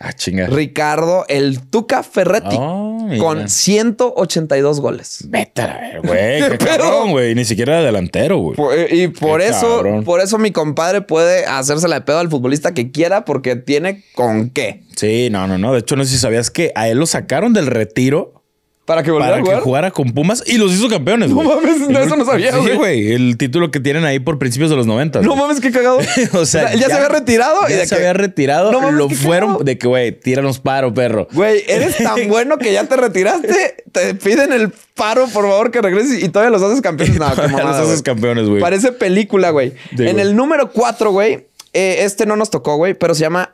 Ah, chinga. Ricardo el Tuca Ferretti. con 182 goles. Vete güey. Qué cabrón, güey. Ni siquiera delantero, güey. Y por eso, por eso mi compadre puede hacerse de pedo al futbolista que quiera porque tiene con qué. Sí, no, no, no. De hecho, no sé si sabías que a él lo sacaron del retiro para que volviera para que jugara con Pumas y los hizo campeones. No mames, no, eso no sabía, sí, güey. El título que tienen ahí por principios de los 90. No mames, qué cagado. o, sea, ya, se había retirado. Ya y de se había retirado. No mames, lo fueron de que, güey, tíranos paro, perro. Güey, eres tan bueno que ya te retiraste. Te piden el paro, por favor, que regreses y todavía los haces campeones. No, todavía los haces campeones, güey. Parece película, güey. en el número 4, güey, eh, este no nos tocó, güey, pero se llama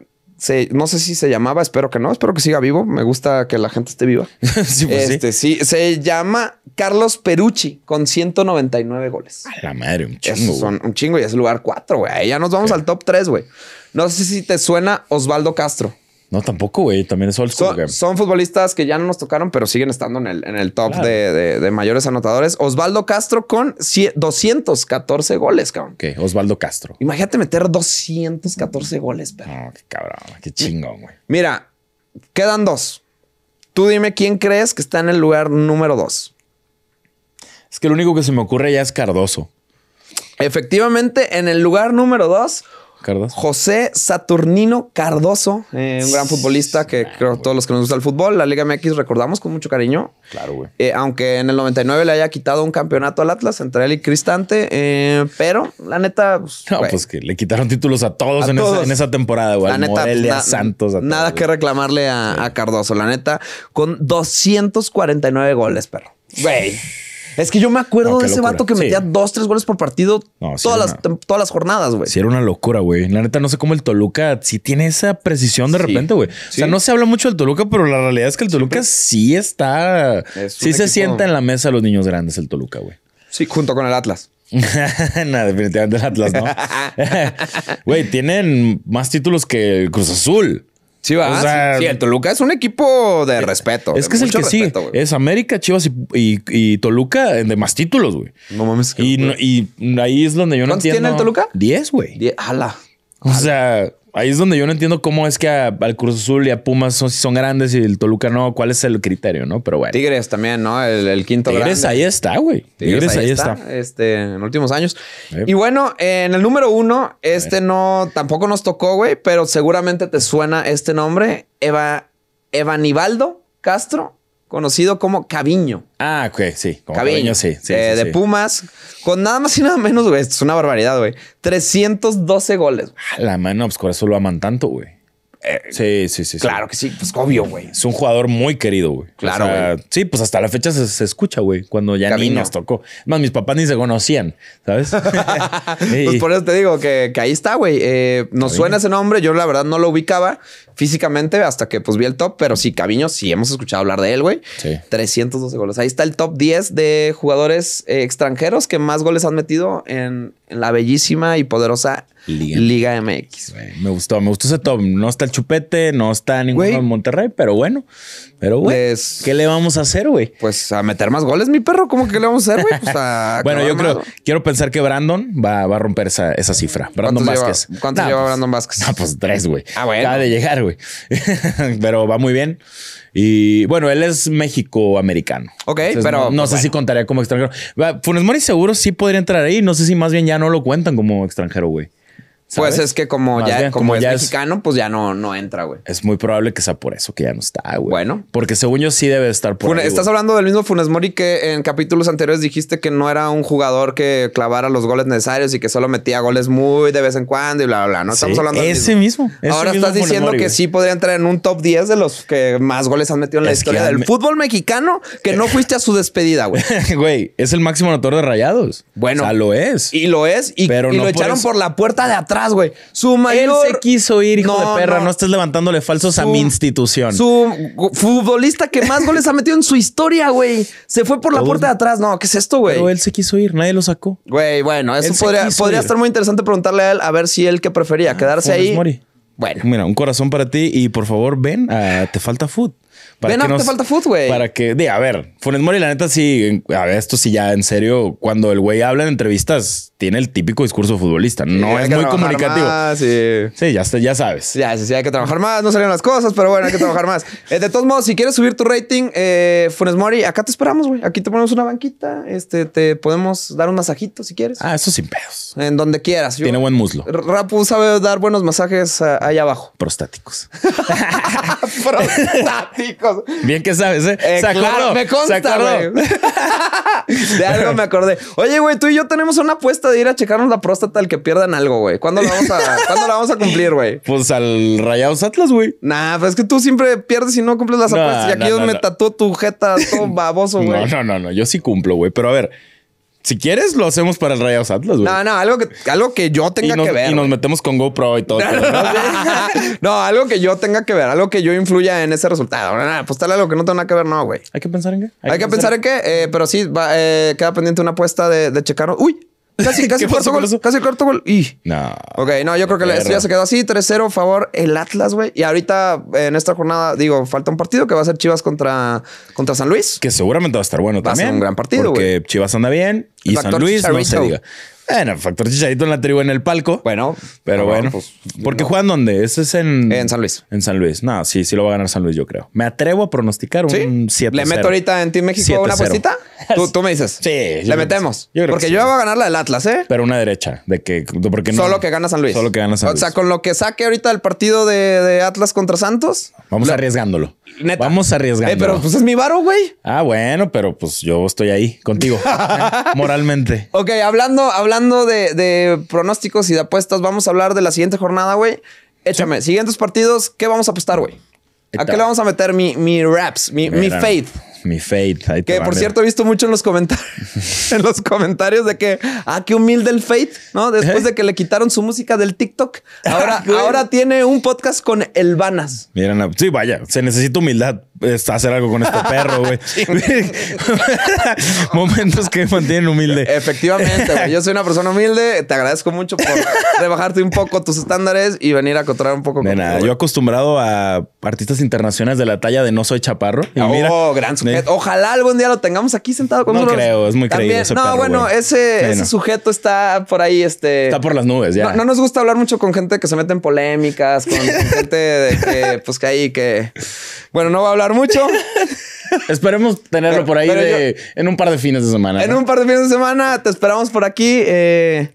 no sé si se llamaba, espero que no, espero que siga vivo. Me gusta que la gente esté viva. sí, pues este, sí. se llama Carlos Perucci con 199 goles. A la madre, un chingo. un chingo y es lugar 4, güey. Ya nos vamos al top 3, güey. No sé si te suena Osvaldo Castro. No, tampoco, güey. También es Son futbolistas que ya no nos tocaron, pero siguen estando en el, en el top de, mayores anotadores. Osvaldo Castro con 214 goles, cabrón. Osvaldo Castro. Imagínate meter 214 goles, pero. qué cabrón, qué chingón, güey. Mira, quedan dos. Tú dime quién crees que está en el lugar número dos. Es que lo único que se me ocurre ya es Cardoso. Efectivamente, en el lugar número dos José Saturnino Cardoso, eh, un gran futbolista que creo todos los que nos gusta el fútbol, la Liga MX recordamos con mucho cariño. Claro, güey. Eh, aunque en el 99 le haya quitado un campeonato al Atlas entre él y Cristante, eh, pero la neta. Pues, no, pues que le quitaron títulos a todos, en, Esa, temporada, güey. La neta. Pues, Santos, nada que reclamarle a, Cardoso, la neta, con 249 goles, perro. Güey. Es que yo me acuerdo de ese vato que metía dos, tres goles por partido todas, las, todas las jornadas, güey. Sí, era una locura, güey. La neta, no sé cómo el Toluca sí tiene esa precisión de repente, güey. O sea, no se habla mucho del Toluca, pero la realidad es que el Toluca sí está. sí se sienta en la mesa los niños grandes, el Toluca, güey. Sí, junto con el Atlas. no, definitivamente el Atlas, ¿no? Güey, tienen más títulos que Cruz Azul. Sí, va. sí, el Toluca es un equipo de eh, respeto. Es que es el que sí. Es América, Chivas y, Toluca de más títulos, güey. No mames. Que y, ahí es donde yo no entiendo. ¿Cuántos tiene el Toluca? Diez, güey. Ala. O sea, Ahí es donde yo no entiendo cómo es que al Cruz Azul y a Pumas son, son grandes y el Toluca no, cuál es el criterio, ¿no? Pero bueno. Tigres también, ¿no? El, quinto quinto Tigres ahí está, güey. Tigres, ahí, está, Este, en últimos años. Y bueno, en el número uno, este no, tampoco nos tocó, güey, pero seguramente te suena este nombre. Eva, Nivaldo Castro conocido como Caviño. Ah, ok, sí. Como Caviño, eh, sí. de Pumas, con nada más y nada menos, güey. Esto es una barbaridad, güey. 312 goles. La mano, pues por eso lo aman tanto, güey. Eh, sí, sí, sí. Claro que sí, pues obvio, güey. Es un jugador muy querido, güey. Claro. sí, pues hasta la fecha se, escucha, güey, cuando ya ni nos tocó. más, mis papás ni se conocían, ¿sabes? Pues por eso te digo que, ahí está, güey. Eh, nos suena ese nombre, yo la verdad no lo ubicaba físicamente hasta que pues vi el top, pero sí, Caviño, sí hemos escuchado hablar de él, güey. Sí. 312 goles. Ahí está el top 10 de jugadores eh, extranjeros que más goles han metido en, la bellísima y poderosa Liga, MX. me gustó, me gustó ese top. No está el chupete, no está ninguno en Monterrey, pero bueno. Pero güey, ¿qué le vamos a hacer, güey? Pues a meter más goles, mi perro. ¿Cómo que le vamos a hacer, güey? Pues bueno, yo creo, quiero pensar que Brandon va, a romper esa, cifra. Pues, Brandon Vázquez. ¿Cuánto lleva Brandon Vázquez? Ah, pues tres, güey. Ah, Acaba de llegar, güey. pero va muy bien. Y bueno, él es México-americano. Ok, pero. No, sé pues, si contaría como extranjero. Funes Mori seguro sí podría entrar ahí. No sé si más bien ya no lo cuentan como extranjero, güey. Pues es que como ya, como, es mexicano, pues ya no, no entra, güey. Es muy probable que sea por eso que ya no está, güey. Bueno. Porque según yo sí debe estar por Estás hablando del mismo Funes Mori que en capítulos anteriores dijiste que no era un jugador que clavara los goles necesarios y que solo metía goles muy de vez en cuando y bla, bla, bla. No estamos hablando de ese mismo. Ahora estás diciendo que sí podría entrar en un top 10 de los que más goles han metido en la historia del fútbol mexicano que no fuiste a su despedida, güey. güey, es el máximo notor de rayados. Bueno. O sea, lo es. Y lo es. Y, lo echaron por la puerta de atrás güey. Su mayor... Él se quiso ir, hijo de perra. No. estés levantándole falsos a mi institución. Su futbolista que más goles ha metido en su historia, güey. Se fue por la puerta de atrás. No, ¿qué es esto, güey? Pero él se quiso ir. Nadie lo sacó. Güey, bueno, eso podría, estar muy interesante preguntarle a él a ver si él que prefería, ah, quedarse ahí. Bueno. Mira, un corazón para ti y por favor ven Te Falta Food. Ben no te falta food, güey. Para que, de, a ver, Funes Mori, la neta, sí, a ver, esto sí ya, en serio, cuando el güey habla en entrevistas, tiene el típico discurso futbolista. No es muy comunicativo. Ah, sí, sí ya, ya, sabes. Ya, sí, sí, hay que trabajar más, no salen las cosas, pero bueno, hay que trabajar más. Eh, de todos modos, si quieres subir tu rating, eh, Funes Mori, acá te esperamos, güey. Aquí te ponemos una banquita, este, te podemos dar un masajito si quieres. Ah, eso sin pedos. En donde quieras. tiene buen muslo. Rapu sabe dar buenos masajes ah, ahí abajo. Prostáticos. Prostáticos. Bien que sabes, ¿eh? Exacto. Eh, claro, me consta, De algo me acordé. Oye, güey, tú y yo tenemos una apuesta de ir a checarnos la próstata al que pierdan algo, güey. ¿Cuándo la vamos a, cumplir, güey? Pues al Rayados Atlas, güey. Nah, pues es que tú siempre pierdes y no cumples las apuestas. Y aquí yo me tatúo tu jeta todo baboso, güey. no, no, no. Yo sí cumplo, güey. Pero a ver, si quieres, lo hacemos para el Rayados Atlas, güey. No, no, algo que, algo que yo tenga que ver. Y nos metemos con GoPro y todo. no, algo que yo tenga que ver, algo que yo influya en ese resultado. No, no, pues, algo que no tenga que ver, no, güey. Hay que pensar en qué. Hay, que, pensar, en qué, eh, pero sí, eh, queda pendiente una apuesta de, de Uy, Casi, casi cuarto gol. Casi cuarto gol. Y. No. Ok, no, yo creo que ya se quedó así. 3-0, favor, el Atlas, güey. Y ahorita eh, en esta jornada, digo, falta un partido que va a ser Chivas contra, contra San Luis. Que seguramente va a estar bueno también. Va a ser un gran partido, güey. Porque Chivas anda bien y San Luis no se diga. Bueno, Factor Chicharito en la tribu, en el palco. Bueno, pero bueno. Pues, porque juegan dónde? Ese es en. En San Luis. En San Luis. No, sí, sí lo va a ganar San Luis, yo creo. Me atrevo a pronosticar un ¿Sí? 7 ¿Le meto ahorita en Team México una puestita? ¿Tú, me dices. Sí. Le metemos. porque yo voy a ganar la del Atlas, ¿eh? Pero una derecha. De que, no, solo que gana San Luis. Solo que gana San Luis. O sea, con lo que saque ahorita el partido de, Atlas contra Santos. Vamos arriesgándolo. Vamos arriesgándolo. Eh, pero pues es mi varo, güey. Ah, bueno, pero pues yo estoy ahí contigo. moralmente. Ok, hablando, hablando hablando de, pronósticos y de apuestas, vamos a hablar de la siguiente jornada, güey. Échame, siguientes partidos, ¿qué vamos a apostar, güey? ¿A qué le vamos a meter mi, raps, mi, mi faith? mi Faith. que por cierto he visto mucho en los comentarios, en los comentarios de que, ah, qué humilde el Faith, ¿no? Después ¿Eh? de que le quitaron su música del TikTok, ah, ahora, ahora tiene un podcast con El Vanas. Miren, sí, vaya, se necesita humildad hacer algo con este perro, güey. Momentos que mantienen humilde. Efectivamente, güey. Yo soy una persona humilde. Te agradezco mucho por rebajarte un poco tus estándares y venir a controlar un poco. conmigo, nada, yo acostumbrado a artistas internacionales de la talla de No Soy Chaparro. Y oh, gran sujeto. Ojalá algún día lo tengamos aquí sentado con nosotros. No creo, es muy creíble. ese No, bueno, ese, sujeto está por ahí, este... Está por las nubes, ya. No, nos gusta hablar mucho con gente que se mete en polémicas, con gente de que, pues que ahí que... Bueno, no va a hablar mucho. Esperemos tenerlo por ahí en un par de fines de semana. En un par de fines de semana, te esperamos por aquí. Eh,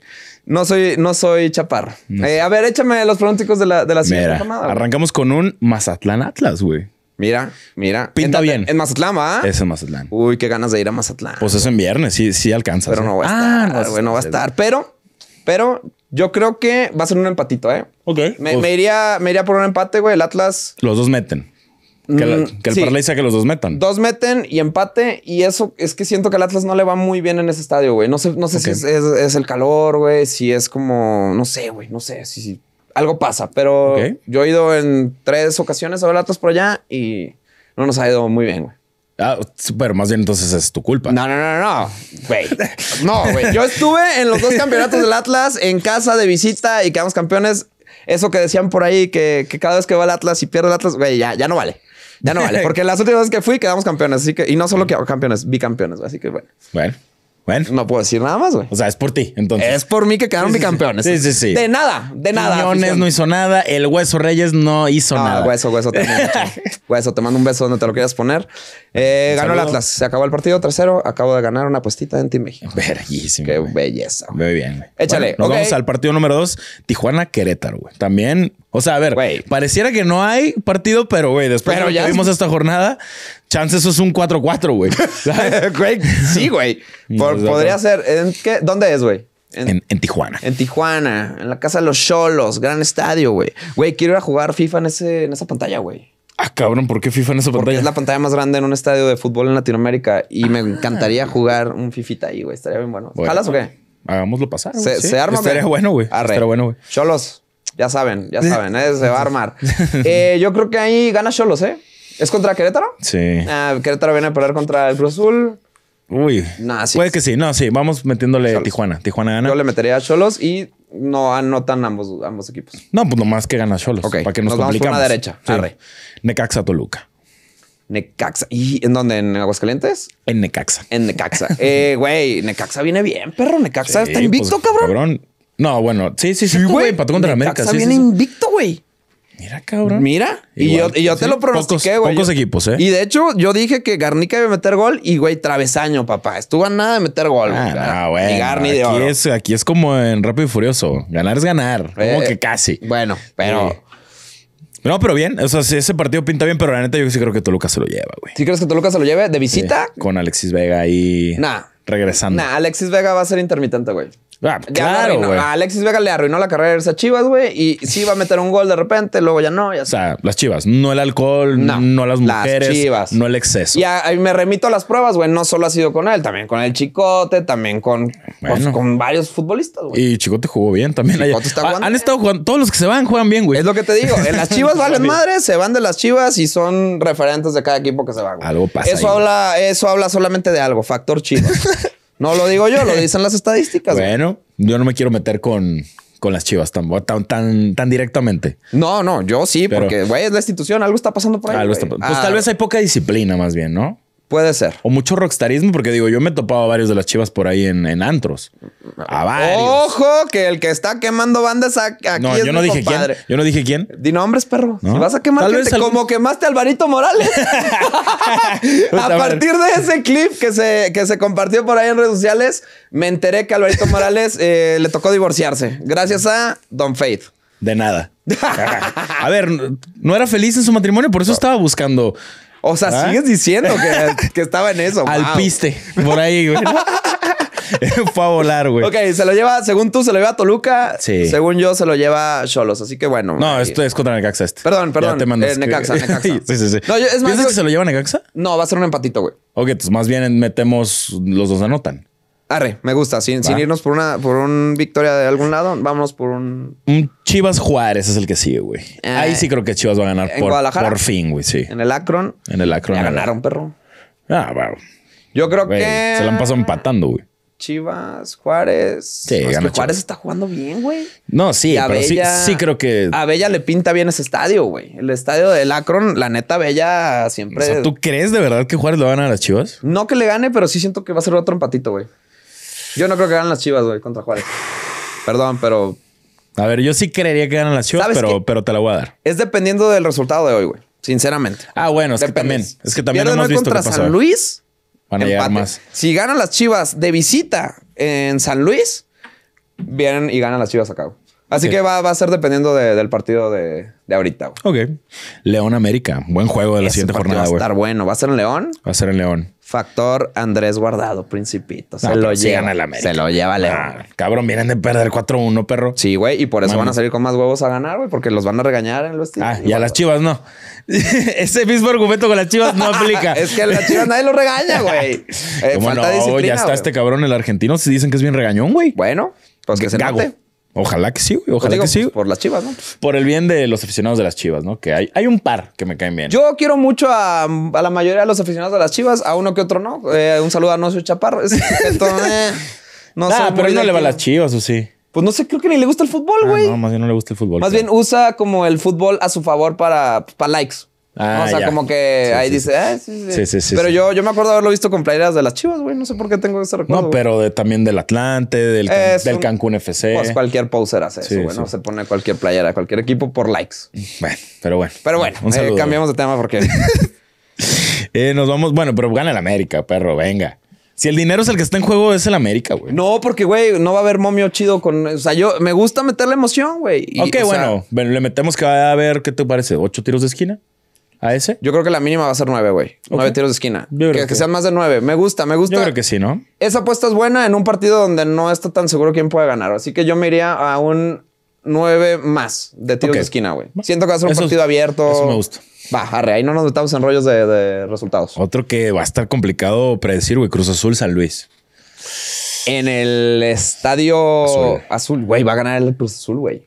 no soy, no soy chaparro. Eh, a ver, échame los pronósticos de la, de siguiente jornada. Arrancamos con un Mazatlán Atlas, güey. Mira, mira. Pinta bien. En Mazatlán, ¿va? Es en Mazatlán. Uy, qué ganas de ir a Mazatlán. Pues es en viernes, sí, sí alcanza. Pero ¿eh? no va a ah, estar, ah, no, va a estar. Pero, pero yo creo que va a ser un empatito, ¿eh? Ok. Me, pues iría, me iría por un empate, güey. El Atlas. Los dos meten. Que, mm, que el sí. que los dos metan. Dos meten y empate. Y eso es que siento que al Atlas no le va muy bien en ese estadio, güey. No sé, no sé si es, el calor, güey. Si es como. No sé, güey. No sé. Si, algo pasa. Pero yo he ido en tres ocasiones a ver Atlas por allá y no nos ha ido muy bien, güey. Ah, pero más bien entonces es tu culpa. No, no, no, no, güey. No, güey. Yo estuve en los dos campeonatos del Atlas en casa de visita y quedamos campeones. Eso que decían por ahí que, cada vez que va el Atlas y pierde el Atlas, güey, ya, ya no vale. Ya no vale, porque las últimas veces que fui quedamos campeones. Así que, y no solo quedamos campeones, bicampeones. Así que bueno. Bueno. Bueno. No puedo decir nada más, güey. O sea, es por ti, entonces. Es por mí que quedaron mi campeones. Sí, sí, sí. De nada, de nada. Campeones no hizo nada, el Hueso Reyes no hizo ah, nada. Hueso, Hueso, también. Hueso, te mando un beso donde te lo quieras poner. Eh, ganó el Atlas, se acabó el partido tercero, acabo de ganar una apuestita en Team México. Verguísimo. Qué belleza. Muy bien. Échale. nos vamos al partido número dos, Tijuana-Querétaro, güey. También o sea, a ver, Güey. pareciera que no hay partido, pero güey, después vimos esta jornada, Chance eso es un 4-4, güey. sí, güey. podría ser. ¿Dónde es, güey? En, Tijuana. En Tijuana, en la casa de los Cholos, gran estadio, güey. Güey, quiero ir a jugar FIFA en, ese, en esa pantalla, güey. Ah, cabrón, ¿por qué FIFA en esa pantalla? Porque es la pantalla más grande en un estadio de fútbol en Latinoamérica y me ah. encantaría jugar un Fifita ahí, güey. Estaría bien bueno. bueno ¿Jalas o qué? Hagámoslo pasar. Se, se arma, Estaría güey. bueno, güey. Estaría bueno, güey. Cholos, ya saben, ya saben, ¿eh? se va a armar. Eh, yo creo que ahí gana Cholos, ¿eh? ¿Es contra Querétaro? Sí. Ah, Querétaro viene a perder contra el Cruz Azul. Uy. sí, puede que sí. No, sí. Vamos metiéndole a Tijuana. Tijuana gana. Yo le metería a Cholos y no anotan ambos, ambos equipos. No, pues nomás que gana Cholos. Okay. Para que nos, nos complicamos. Vamos por una derecha. Necaxa Toluca. Necaxa. ¿Y en dónde? ¿En Aguascalientes? En Necaxa. En Necaxa. eh, güey, Necaxa viene bien, perro. Necaxa está invicto, pues, cabrón. No, bueno, sí, sí, sí, güey. Empató contra la América. Necaxa viene invicto, güey. Mira, cabrón. Mira. y yo, te lo pronostiqué, güey. Pocos, equipos, ¿eh? Y de hecho, yo dije que Garnica iba a meter gol y, güey, travesaño, papá. Estuvo a nada de meter gol. Ah, güey. aquí es como en Rápido y Furioso. Ganar es ganar. como eh, que casi. Bueno, pero. No, pero bien. O sea, si ese partido pinta bien, pero la neta yo sí creo que Toluca se lo lleva, güey. ¿Sí crees que Toluca se lo lleve de visita? con Alexis Vega ahí. Nah. Regresando. Nah, Alexis Vega va a ser intermitente, güey. Ah, claro, Alexis Vega le arruinó la carrera de esas Chivas, güey. Y sí iba a meter un gol de repente, luego ya no. Ya o sea, las Chivas, no el alcohol, no, las mujeres, no el exceso. Y me remito a las pruebas, güey. No solo ha sido con él, también con el Chicote, también con, pues, con varios futbolistas, güey. Y Chicote jugó bien también. Ah, han estado jugando, todos los que se van juegan bien, güey. Es lo que te digo. En las Chivas valen madres, se van de las Chivas y son referentes de cada equipo que se van. Algo pasa. Eso, habla, eso habla solamente de algo, factor Chivas. No lo digo yo, lo dicen las estadísticas. Bueno, yo no me quiero meter con, con las chivas tan, tan, tan, tan, directamente. No, no, yo sí, porque, güey, es la institución, algo está pasando por ahí. pues ah. tal vez hay poca disciplina más bien, ¿no? Puede ser. O mucho rockstarismo, porque digo, yo me he topado a varios de las chivas por ahí en, antros. A varios. Ojo, que el que está quemando bandas aquí no, yo no dije quién. Yo no dije quién. Di nombres, perro. Si vas a quemar como quemaste a Alvarito Morales. a, partir de ese clip que se, que se compartió por ahí en redes sociales, me enteré que Alvarito Morales eh, le tocó divorciarse. Gracias a Don Faith. De nada. a ver, no era feliz en su matrimonio, por eso estaba buscando o sea, ¿Ah? sigues diciendo que, que, estaba en eso. Al piste, por ahí, güey. Fue a volar, güey. Ok, se lo lleva, según tú, se lo lleva Toluca. Sí. Según yo, se lo lleva a Cholos. Así que bueno. No, esto es contra Necaxa este. Perdón, perdón. Ya eh, Necaxa, Necaxa. sí, sí, sí. ¿Piensas que se lo lleva a Necaxa? No, va a ser un empatito, güey. Ok, pues más bien metemos, los dos anotan. Arre, me gusta. Sin, irnos por una por un victoria de algún lado, vámonos por un. Chivas Juárez es el que sigue, güey. Eh, Ahí sí creo que Chivas va a ganar. por, fin, güey, sí. En el Akron. En el Akron. ganaron, perro. Ah, wow. Yo creo que. Se la han pasado empatando, güey. Chivas, Juárez. Sí, es que Juárez está jugando bien, güey. No, sí, pero sí, creo que. A Bella le pinta bien ese estadio, güey. El estadio del Akron, la neta, Bella siempre. O sea, ¿tú crees de verdad que Juárez le va a ganar a las Chivas? No que le gane, pero sí siento que va a ser otro empatito, güey. Yo no creo que ganen las chivas, güey, contra Juárez. Perdón, pero. A ver, yo sí creería que ganan las chivas, pero, pero te la voy a dar. Es dependiendo del resultado de hoy, güey. Sinceramente. Ah, bueno, es que también. Es que también hemos visto contra San Luis. Van a llegar más. Si ganan las chivas de visita en San Luis, vienen y ganan las chivas a cabo. Así que va, a ser dependiendo del partido de, ahorita. Güey. Ok. León América. Buen juego de la siguiente jornada. güey. Va a estar bueno. ¿Va a ser en León? Va a ser en León. Factor Andrés Guardado, Principito. Se lo lleva. El América. Se lo lleva León. Ah, cabrón, vienen de perder 4-1, perro. Sí, güey. Y por eso van a salir con más huevos a ganar, güey, porque los van a regañar en los Ah, y, a las chivas no. Ese mismo argumento con las chivas no aplica. es que a las chivas nadie lo regaña, güey. Eh, falta no? ya está este cabrón, el argentino. Si dicen que es bien regañón, güey. Bueno, pues que se Ojalá que sí, güey. Ojalá que sí. Pues, por las chivas, ¿no? Por el bien de los aficionados de las chivas, ¿no? Que hay, hay un par que me caen bien. Yo quiero mucho a, la mayoría de los aficionados de las chivas, a uno que otro no. Eh, un saludo a Nocio Chaparro. Eh, no ah, sé. pero él no le va las chivas, ¿o sí? Pues no sé, creo que ni le gusta el fútbol, ah, güey. no, más bien no le gusta el fútbol. Más bien usa como el fútbol a su favor para, para likes. Ah, o sea, como que ahí dice, ah, sí, sí, sí. pero yo, yo me acuerdo haberlo visto con playeras de las Chivas, güey. No sé por qué tengo ese recuerdo. No, pero también del Atlante, del, Cancún FC. Pues cualquier poser hace eso, güey. se pone cualquier playera, cualquier equipo por likes. Bueno, pero bueno. Pero bueno, eh, cambiamos de tema porque... Eh, nos vamos, bueno, pero gana el América, perro, venga. Si el dinero es el que está en juego, es el América, güey. No, porque, güey, no va a haber momio chido con. O sea, yo me gusta meter la emoción, güey. Ok, o bueno, le metemos que va a haber, ¿qué te parece? ¿Ocho tiros de esquina? ¿A ese? Yo creo que la mínima va a ser nueve, güey. Nueve tiros de esquina. Que, sean más de nueve. Me gusta, me gusta. Yo creo que sí, ¿no? Esa apuesta es buena en un partido donde no está tan seguro quién puede ganar. Así que yo me iría a un nueve más de tiros de esquina, güey. Siento que va a ser un partido abierto. Eso me gusta. Va, arre, ahí no nos metamos en rollos de resultados. Otro que va a estar complicado predecir, güey. Cruz Azul, San Luis. En el estadio azul, güey, va a ganar el Cruz Azul, güey.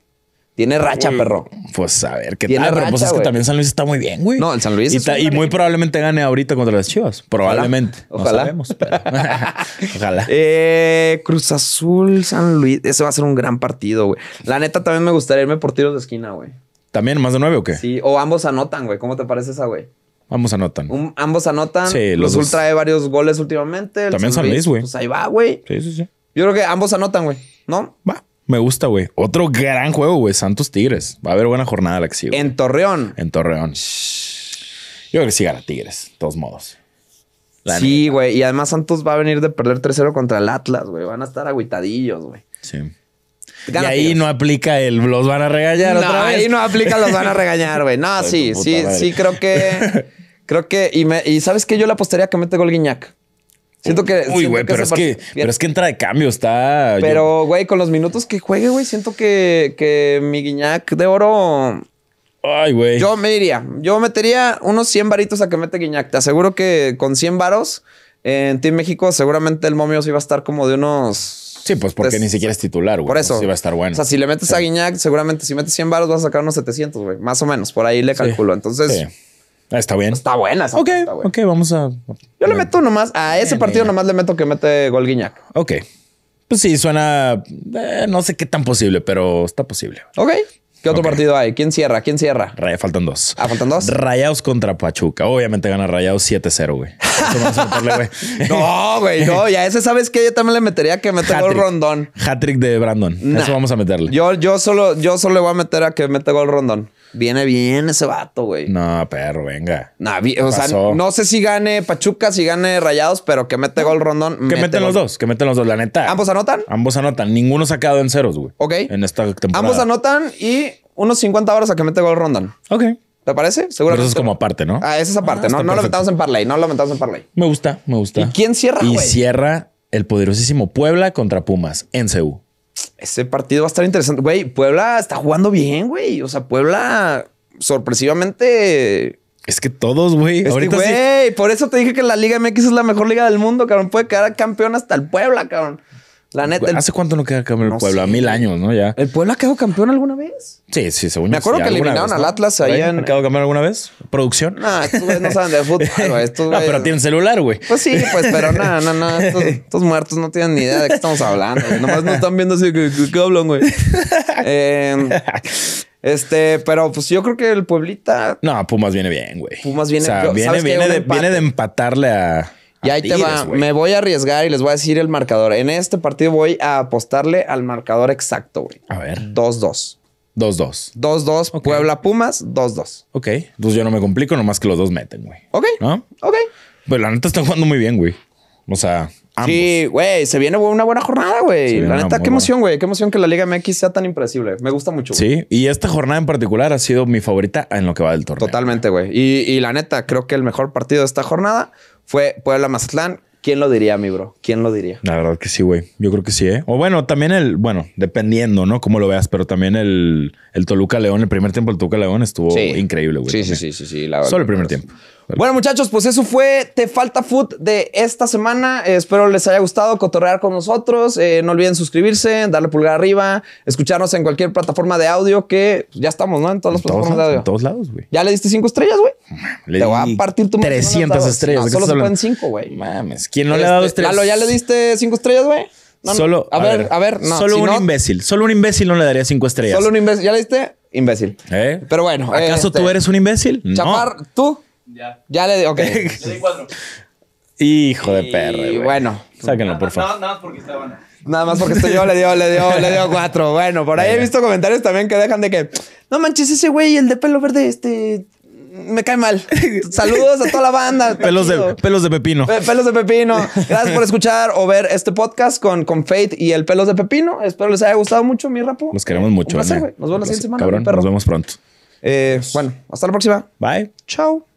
Tiene ah, racha, perro. Pues a ver qué Tiene tal. Pues, racha, pues es que también San Luis está muy bien, güey. No, el San Luis. Y, y muy probablemente gane ahorita contra las Chivas. Probablemente. Ojalá. No sabemos, Ojalá. Eh, Cruz Azul, San Luis. Ese va a ser un gran partido, güey. La neta también me gustaría irme por tiros de esquina, güey. ¿También más de nueve o qué? Sí, o ambos anotan, güey. ¿Cómo te parece esa, güey? Ambos anotan. ambos anotan. Sí, los Azul trae varios goles últimamente. también San Luis, güey. Pues ahí va, güey. Sí, sí, sí. Yo creo que ambos anotan, güey. ¿No? Va. Me gusta, güey. Otro gran juego, güey. Santos Tigres. Va a haber buena jornada la que sigue. En Torreón. En Torreón. Yo creo que sí gana Tigres, de todos modos. sí, güey. Y además Santos va a venir de perder 3-0 contra el Atlas, güey. Van a estar agüitadillos, güey. Sí. y ahí no aplica el los van a regañar otra vez. Ahí no aplica los van a regañar, güey. No, sí, sí, sí, creo que. creo que. Y, me, sabes que yo la apostaría que mete gol Guiñac. Siento que. Uy, güey, pero, es que, pero entra de cambio, está. Pero, güey, con los minutos que juegue, güey, siento que, mi Guiñac de oro. Ay, güey. Yo me diría, yo metería unos 100 varitos a que mete Guiñac. Te aseguro que con 100 varos en Team México, seguramente el momio sí iba a estar como de unos Sí, pues porque ni siquiera es titular, güey. Por pues, eso. va a estar bueno. O sea, si le metes a Guiñac, seguramente si metes 100 varos vas a sacar unos 700, güey. Más o menos. Por ahí le calculo. Entonces, Ah, está bien. Está buena esa Ok, vamos a. Yo le meto nomás a ese partido, nomás le meto que mete gol Guiñac. Ok. Pues sí, suena. Eh, no sé qué tan posible, pero está posible. Ok. ¿Qué otro partido hay? ¿Quién cierra? ¿Quién cierra? faltan dos. Ah, faltan dos. Rayados contra Pachuca. Obviamente gana Rayados 7-0, güey. no, güey, no. Ya ese, ¿sabes que Yo también le metería que mete gol rondón. Hat-trick de Brandon. Eso vamos a meterle. Yo, yo, solo, yo solo le voy a meter a que mete gol rondón. Viene bien ese vato, güey. No, perro, venga. no sé si gane Pachuca, si gane Rayados, pero que mete gol Rondón. Que meten los dos, que meten los dos, la neta. ¿Ambos anotan? Ambos anotan. Ninguno se ha quedado en ceros, güey. Ok. En esta temporada. Ambos anotan y unos 50 horas a que mete gol Rondón. Ok. ¿Te parece? Seguro. Pero eso es como aparte, ¿no? Ah, es aparte. Ah, no, no lo metamos en parlay, no lo metamos en parlay. Me gusta, me gusta. ¿Y quién cierra, Y cierra el poderosísimo Puebla contra Pumas en CU. Ese partido va a estar interesante. Güey, Puebla está jugando bien, güey. O sea, Puebla sorpresivamente es que todos, güey. Este, ahorita por eso te dije que la Liga MX es la mejor liga del mundo, cabrón. Puede quedar campeón hasta el Puebla, cabrón. La neta. ¿Hace cuánto no queda campeón el Pueblo? A Mil años, ¿no? Ya. ¿El Pueblo ha quedado campeón alguna vez? Sí, sí, según Me acuerdo que eliminaron al Atlas ¿no? en. ¿Ha quedado campeón alguna vez? ¿Producción? No, no saben de fútbol, güey. pero tienen celular, güey. Pues sí, pues, pero nada, nada, no. Estos, muertos no tienen ni idea de qué estamos hablando. Nomás no están viendo así que, que, hablan, güey. Em, este, pero pues yo creo que el Pueblita. No, Pumas viene bien, güey. Pumas viene o viene, viene de empatarle a. Y ahí te va. Me voy a arriesgar y les voy a decir el marcador. En este partido voy a apostarle al marcador exacto, güey. A ver. 2-2. 2-2. 2-2, Puebla Pumas, 2-2. Ok. Entonces yo no me complico, nomás que los dos meten, güey. Ok. ¿No? Ok. Pero la neta está jugando muy bien, güey. O sea, Sí, güey, se viene una buena jornada, güey. La neta, qué emoción, güey. Qué emoción que la Liga MX sea tan impresible. Me gusta mucho. Sí, y esta jornada en particular ha sido mi favorita en lo que va del torneo. Totalmente, güey. Y, y la neta, creo que el mejor partido de esta jornada fue Puebla Mazatlán. ¿Quién lo diría, mi bro? ¿Quién lo diría? La verdad que sí, güey. Yo creo que sí, ¿eh? O bueno, también el, bueno, dependiendo, ¿no? Cómo lo veas, pero también el, el Toluca León, el primer tiempo del Toluca León estuvo increíble, güey. Sí, sí, sí, sí, sí, Solo el primer tiempo. Bueno, muchachos, pues eso fue Te Falta Food de esta semana. Eh, espero les haya gustado cotorrear con nosotros. Eh, no olviden suscribirse, darle pulgar arriba, escucharnos en cualquier plataforma de audio que pues, ya estamos, ¿no? En todas las plataformas de audio. En todos lados, güey. ¿Ya le diste cinco estrellas, güey? Te voy a partir tu 300 estrellas. solo se pueden cinco, güey. Mames, ¿quién no le ha dado estrellas? ¿ya le diste cinco estrellas, güey? No, solo, A, ver, a ver, Solo un imbécil. Solo un imbécil no le daría cinco estrellas. Solo un imbécil. ¿Ya le diste? Imbécil. ¿Eh? Pero bueno. ¿Acaso tú este, eres un imbécil? Chapar, tú. Ya. Ya le di, ok. le di cuatro. Hijo de perro. Y bueno. Sáquenlo, por favor. Nada, más porque está Nada más porque estoy yo, le dio, le dio, le dio cuatro. Bueno, por ahí he visto comentarios también que dejan de que, no manches, ese güey, el de pelo verde, este, me cae mal. Saludos a toda la banda. Pelos de, pelos de pepino. pelos de pepino. Gracias por escuchar o ver este podcast con, con Fate y el pelos de pepino. Espero les haya gustado mucho, mi rapo. Nos queremos mucho. Un placer, Nos vemos la siguiente pues, semana. Cabrón, nos vemos pronto. Eh, bueno, hasta la próxima. Bye. Chao.